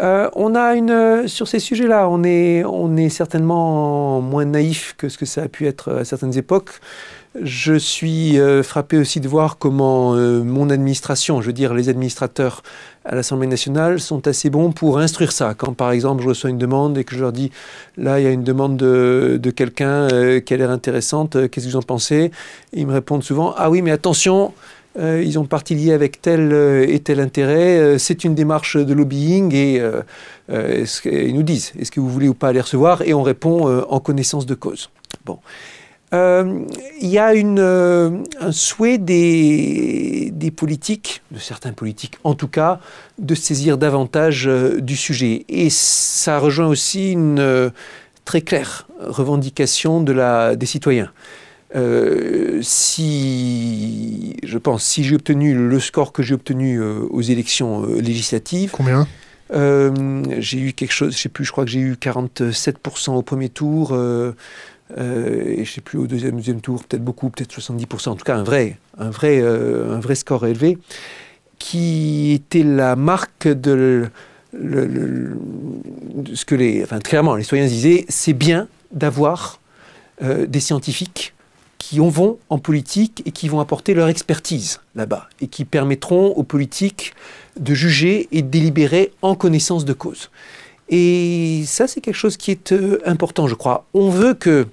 on a une sur ces sujets-là, on est, on est certainement moins naïf que ce que ça a pu être à certaines époques. Je suis euh, frappé aussi de voir comment euh, mon administration, je veux dire les administrateurs à l'Assemblée nationale, sont assez bons pour instruire ça. Quand par exemple je reçois une demande et que je leur dis là il y a une demande de, quelqu'un euh, qui a l'air intéressante, qu'est-ce que vous en pensez Ils me répondent souvent ah oui mais attention, ils ont parti lié avec tel et tel intérêt, c'est une démarche de lobbying et, ils nous disent est-ce que vous voulez ou pas les recevoir et on répond en connaissance de cause. Bon. Euh, il y a une, euh, un souhait des, des, politiques, de certains politiques en tout cas, de saisir davantage euh, du sujet. Et ça rejoint aussi une très claire revendication de la, des citoyens. si, je pense, si j'ai obtenu le score que j'ai obtenu aux élections législatives. Combien J'ai eu quelque chose, je sais plus, je crois que j'ai eu 47% au premier tour. Euh, et je sais plus, au deuxième, tour, peut-être beaucoup, peut-être 70%, en tout cas un vrai, un vrai, euh, un vrai score élevé, qui était la marque de, ce que les, enfin, clairement, les citoyens disaient, c'est bien d'avoir euh, des scientifiques qui en vont en politique et qui vont apporter leur expertise là-bas et qui permettront aux politiques de juger et de délibérer en connaissance de cause. Et ça, c'est quelque chose qui est important, je crois. On veut que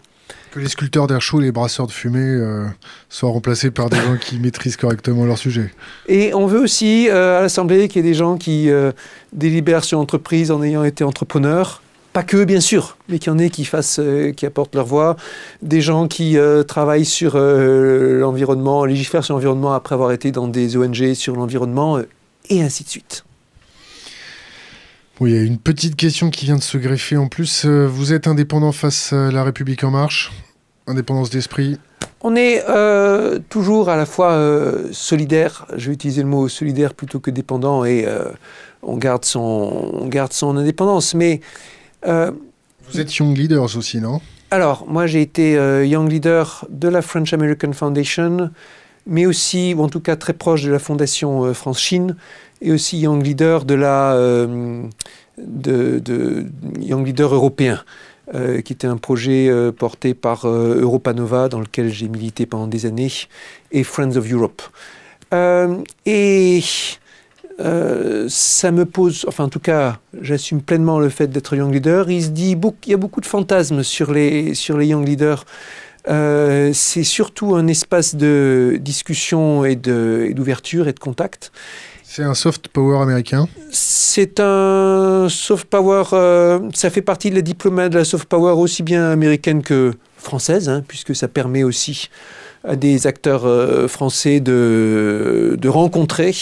que les sculpteurs d'air chaud, et les brasseurs de fumée euh, soient remplacés par des gens qui <laughs> maîtrisent correctement leur sujet. Et on veut aussi euh, à l'Assemblée qu'il y ait des gens qui euh, délibèrent sur l'entreprise en ayant été entrepreneurs. Pas que, bien sûr, mais qu'il y en ait qui, fassent, qui apportent leur voix. Des gens qui travaillent sur l'environnement, légifèrent sur l'environnement après avoir été dans des ONG sur l'environnement, et ainsi de suite. Oui, il y a une petite question qui vient de se greffer en plus. Euh, vous êtes indépendant face à La République En Marche Indépendance d'esprit On est euh, toujours à la fois euh, solidaire, je vais utiliser le mot solidaire plutôt que dépendant, et on, garde son, on garde son indépendance. Mais. Vous êtes Young Leaders aussi, non Alors, moi j'ai été Young Leader de la French American Foundation, mais aussi, ou en tout cas très proche de la Fondation France-Chine, et aussi young leader de la euh, de, young leader européen. Euh, qui était un projet euh, porté par Europa Nova, dans lequel j'ai milité pendant des années, et Friends of Europe. et ça me pose, enfin en tout cas, j'assume pleinement le fait d'être young leader. Il se dit, il y a beaucoup de fantasmes sur les, sur les young leaders. c'est surtout un espace de discussion et d'ouverture et, et de contact. C'est un soft power américain C'est un soft power, euh, ça fait partie de la diplomate de la soft power aussi bien américaine que française, hein, puisque ça permet aussi à des acteurs euh, français de, de, rencontrer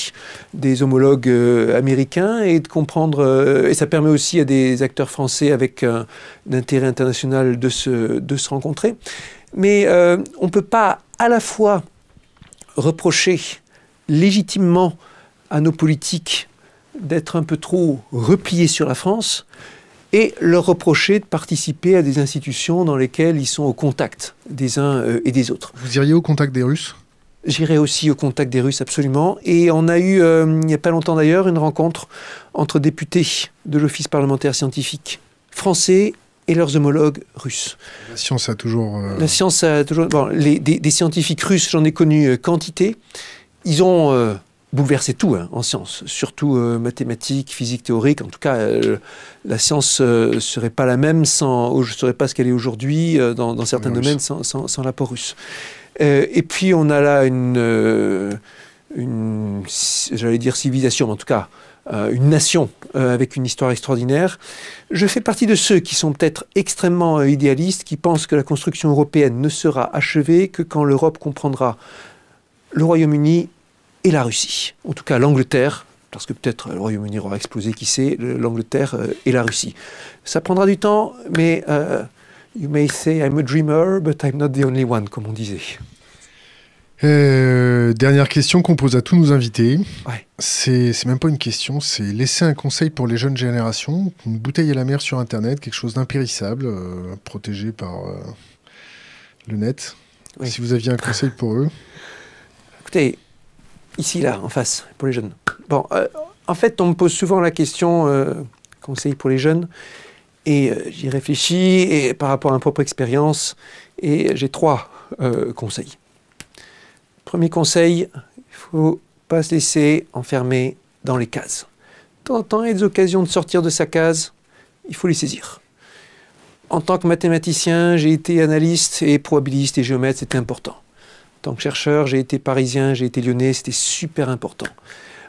des homologues euh, américains et de comprendre, et ça permet aussi à des acteurs français avec un intérêt international de se, de se rencontrer. Mais on ne peut pas à la fois reprocher légitimement à nos politiques d'être un peu trop repliés sur la France et leur reprocher de participer à des institutions dans lesquelles ils sont au contact des uns euh, et des autres. Vous iriez au contact des Russes J'irai aussi au contact des Russes, absolument. Et on a eu, euh, il n'y a pas longtemps d'ailleurs, une rencontre entre députés de l'Office parlementaire scientifique français et leurs homologues russes. La science a toujours... Euh, la science a toujours... Bon, les, des, scientifiques russes, j'en ai connu quantité. Ils ont bouleverser tout hein, en sciences, surtout euh, mathématiques, physique théorique. En tout cas, euh, la science ne euh, serait pas la même sans, je serais pas ce qu'elle est aujourd'hui dans, certains domaines sans, sans, sans l'apport russe. et puis on a là une, j'allais dire civilisation, mais en tout cas une nation avec une histoire extraordinaire. Je fais partie de ceux qui sont peut-être extrêmement idéalistes, qui pensent que la construction européenne ne sera achevée que quand l'Europe comprendra le Royaume-Uni et la Russie. En tout cas, l'Angleterre, parce que peut-être le Royaume-Uni aura explosé, qui sait, l'Angleterre euh, et la Russie. Ça prendra du temps, mais euh, you may say I'm a dreamer, but I'm not the only one, comme on disait. Euh, dernière question qu'on pose à tous nos invités. C'est même pas une question, c'est laisser un conseil pour les jeunes générations, une bouteille à la mer sur Internet, quelque chose d'impérissable, protégé par le net. Si vous aviez un conseil pour eux. Écoutez, Ici, là, en face, pour les jeunes. Bon, euh, en fait, on me pose souvent la question euh, conseil pour les jeunes, et euh, j'y réfléchis par rapport à ma propre expérience, et j'ai trois conseils. Premier conseil, il ne faut pas se laisser enfermer dans les cases. Tant temps il y a des occasions de sortir de sa case, il faut les saisir. En tant que mathématicien, j'ai été analyste et probabiliste et géomètre, c'était important. En tant que chercheur, j'ai été parisien, j'ai été lyonnais, c'était super important.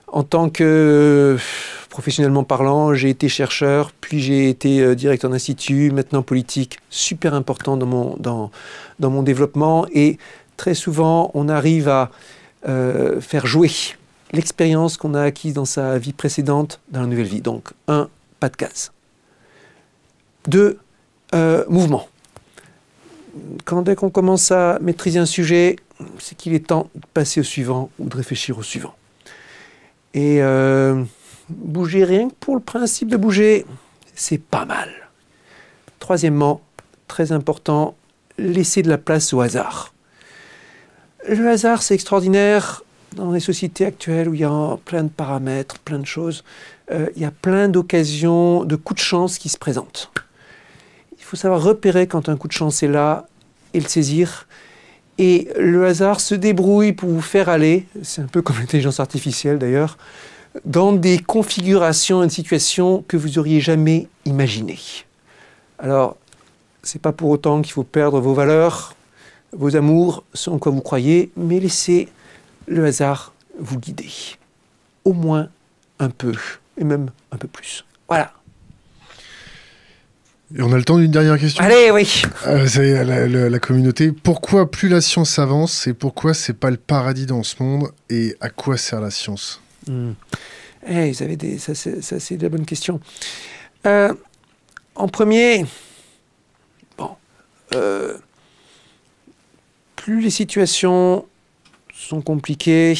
En tant que euh, professionnellement parlant, j'ai été chercheur, puis j'ai été euh, directeur d'institut, maintenant politique, super important dans mon, dans, dans mon développement. Et très souvent, on arrive à euh, faire jouer l'expérience qu'on a acquise dans sa vie précédente dans la nouvelle vie. Donc, un, pas de case. Deux, mouvement quand dès qu'on commence à maîtriser un sujet, c'est qu'il est temps de passer au suivant ou de réfléchir au suivant. Et euh, bouger rien que pour le principe de bouger, c'est pas mal. Troisièmement, très important, laisser de la place au hasard. Le hasard, c'est extraordinaire dans les sociétés actuelles où il y a plein de paramètres, plein de choses. Euh, il y a plein d'occasions, de coups de chance qui se présentent. Il faut savoir repérer quand un coup de chance est là et le saisir. Et le hasard se débrouille pour vous faire aller, c'est un peu comme l'intelligence artificielle d'ailleurs, dans des configurations, et des situations que vous auriez jamais imaginées. Alors, ce n'est pas pour autant qu'il faut perdre vos valeurs, vos amours, ce en quoi vous croyez, mais laissez le hasard vous guider. Au moins un peu, et même un peu plus. Voilà. Et on a le temps d'une dernière question. Allez, oui. Euh, la, la, communauté. Pourquoi plus la science avance et pourquoi c'est pas le paradis dans ce monde et à quoi sert la science hmm. Eh, vous avez des... ça, c'est de la bonne question. Euh, en premier, bon, euh, plus les situations sont compliquées,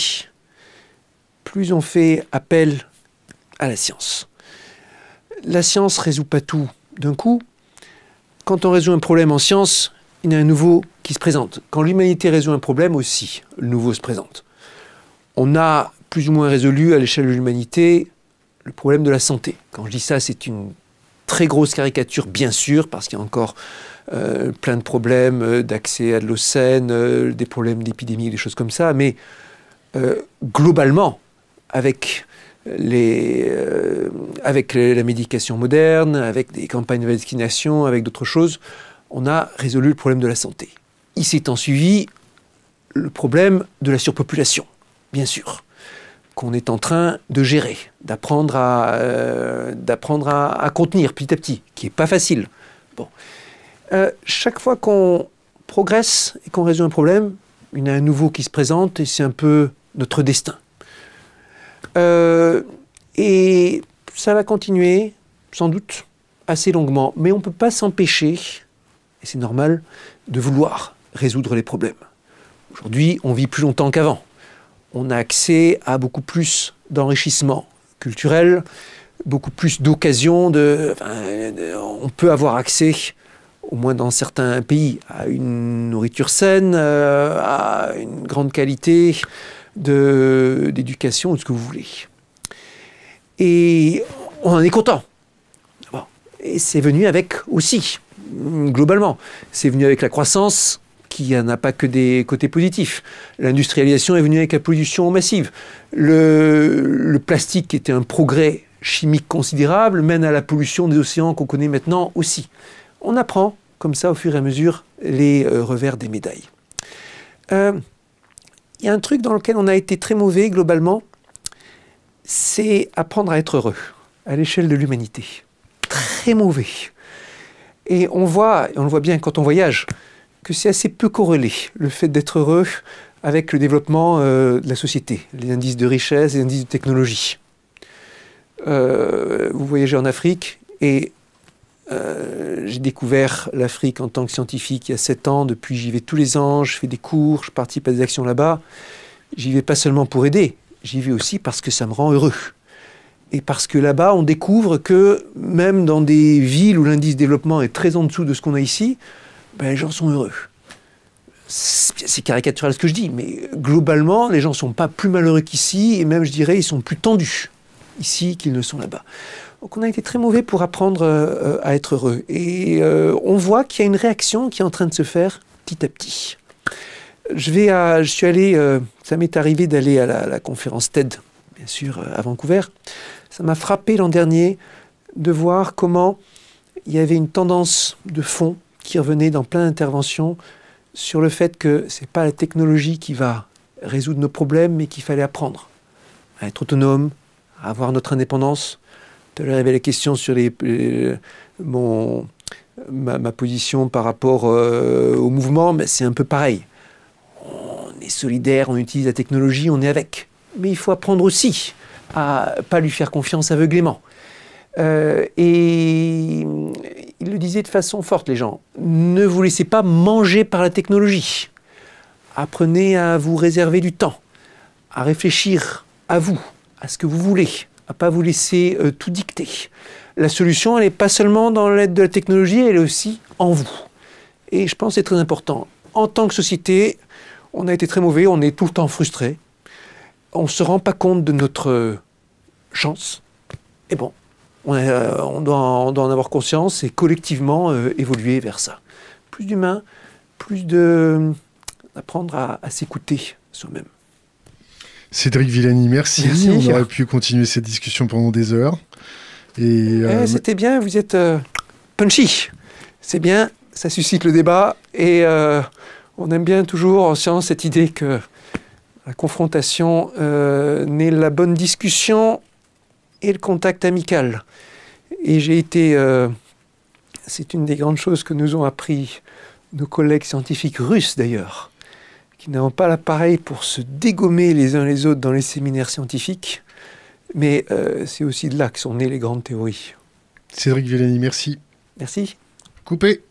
plus on fait appel à la science. La science résout pas tout d'un coup, quand on résout un problème en science, il y a un nouveau qui se présente. Quand l'humanité résout un problème aussi, le nouveau se présente. On a plus ou moins résolu à l'échelle de l'humanité le problème de la santé. Quand je dis ça, c'est une très grosse caricature, bien sûr, parce qu'il y a encore euh, plein de problèmes euh, d'accès à de l'eau saine, des problèmes d'épidémie, des choses comme ça, mais euh, globalement, avec euh, avec la médication moderne, avec des campagnes de vaccination, avec d'autres choses, on a résolu le problème de la santé. Il s'est ensuivi le problème de la surpopulation, bien sûr, qu'on est en train de gérer, d'apprendre à, euh, contenir petit à petit, qui n'est pas facile. Euh, chaque fois qu'on progresse et qu'on résout un problème, il y en a un nouveau qui se présente et c'est un peu notre destin. Euh, et ça va continuer, sans doute, assez longuement. Mais on ne peut pas s'empêcher, et c'est normal, de vouloir résoudre les problèmes. Aujourd'hui, on vit plus longtemps qu'avant. On a accès à beaucoup plus d'enrichissement culturel, beaucoup plus d'occasions. De, on peut avoir accès, au moins dans certains pays, à une nourriture saine, euh, à une grande qualité, d'éducation, ou de, ce que vous voulez. Et on en est content. Et c'est venu avec aussi, globalement, c'est venu avec la croissance qui n'a pas que des côtés positifs. L'industrialisation est venue avec la pollution massive. Le, plastique qui était un progrès chimique considérable, mène à la pollution des océans qu'on connaît maintenant aussi. On apprend comme ça au fur et à mesure les euh, revers des médailles. Euh, il y a un truc dans lequel on a été très mauvais globalement, c'est apprendre à être heureux à l'échelle de l'humanité. Très mauvais. Et on voit, et on le voit bien quand on voyage, que c'est assez peu corrélé, le fait d'être heureux avec le développement euh, de la société, les indices de richesse, les indices de technologie. Euh, vous voyagez en Afrique et euh, j'ai découvert l'Afrique en tant que scientifique il y a sept ans. Depuis, j'y vais tous les ans, je fais des cours, je participe à des actions là-bas. J'y vais pas seulement pour aider, j'y vais aussi parce que ça me rend heureux. Et parce que là-bas, on découvre que même dans des villes où l'indice développement est très en dessous de ce qu'on a ici, ben, les gens sont heureux. C'est caricatural ce que je dis, mais globalement, les gens ne sont pas plus malheureux qu'ici, et même, je dirais, ils sont plus tendus ici qu'ils ne sont là-bas. Donc on a été très mauvais pour apprendre euh, à être heureux. Et euh, on voit qu'il y a une réaction qui est en train de se faire petit à petit. Je, vais à, je suis allé, euh, ça m'est arrivé d'aller à la, la, conférence TED, bien sûr, à Vancouver. Ça m'a frappé l'an dernier de voir comment il y avait une tendance de fond qui revenait dans plein d'interventions sur le fait que ce n'est pas la technologie qui va résoudre nos problèmes, mais qu'il fallait apprendre à être autonome, à avoir notre indépendance, tout à l'heure, il y avait la question sur euh, ma, position par rapport euh, au mouvement, mais c'est un peu pareil. On est solidaire, on utilise la technologie, on est avec. Mais il faut apprendre aussi à pas lui faire confiance aveuglément. Euh, et il le disait de façon forte, les gens. Ne vous laissez pas manger par la technologie. Apprenez à vous réserver du temps, à réfléchir à vous, à ce que vous voulez, à pas vous laisser euh, tout dicter. La solution, elle n'est pas seulement dans l'aide de la technologie, elle est aussi en vous. Et je pense que c'est très important. En tant que société, on a été très mauvais, on est tout le temps frustré. On ne se rend pas compte de notre euh, chance. Et bon, euh, on, doit, en avoir conscience et collectivement évoluer vers ça. Plus d'humains, plus de apprendre à s'écouter soi-même. Cédric Villani, merci. On aurait pu continuer cette discussion pendant des heures. Euh, eh, c'était bien, vous êtes euh, punchy. C'est bien, ça suscite le débat et euh, on aime bien toujours en science cette idée que la confrontation n'est la bonne discussion et le contact amical. Et j'ai été. C'est une des grandes choses que nous ont appris nos collègues scientifiques russes d'ailleurs qui pas l'appareil pour se dégommer les uns les autres dans les séminaires scientifiques, mais euh, c'est aussi de là que sont nées les grandes théories. Cédric Villani, merci. Merci. Coupé.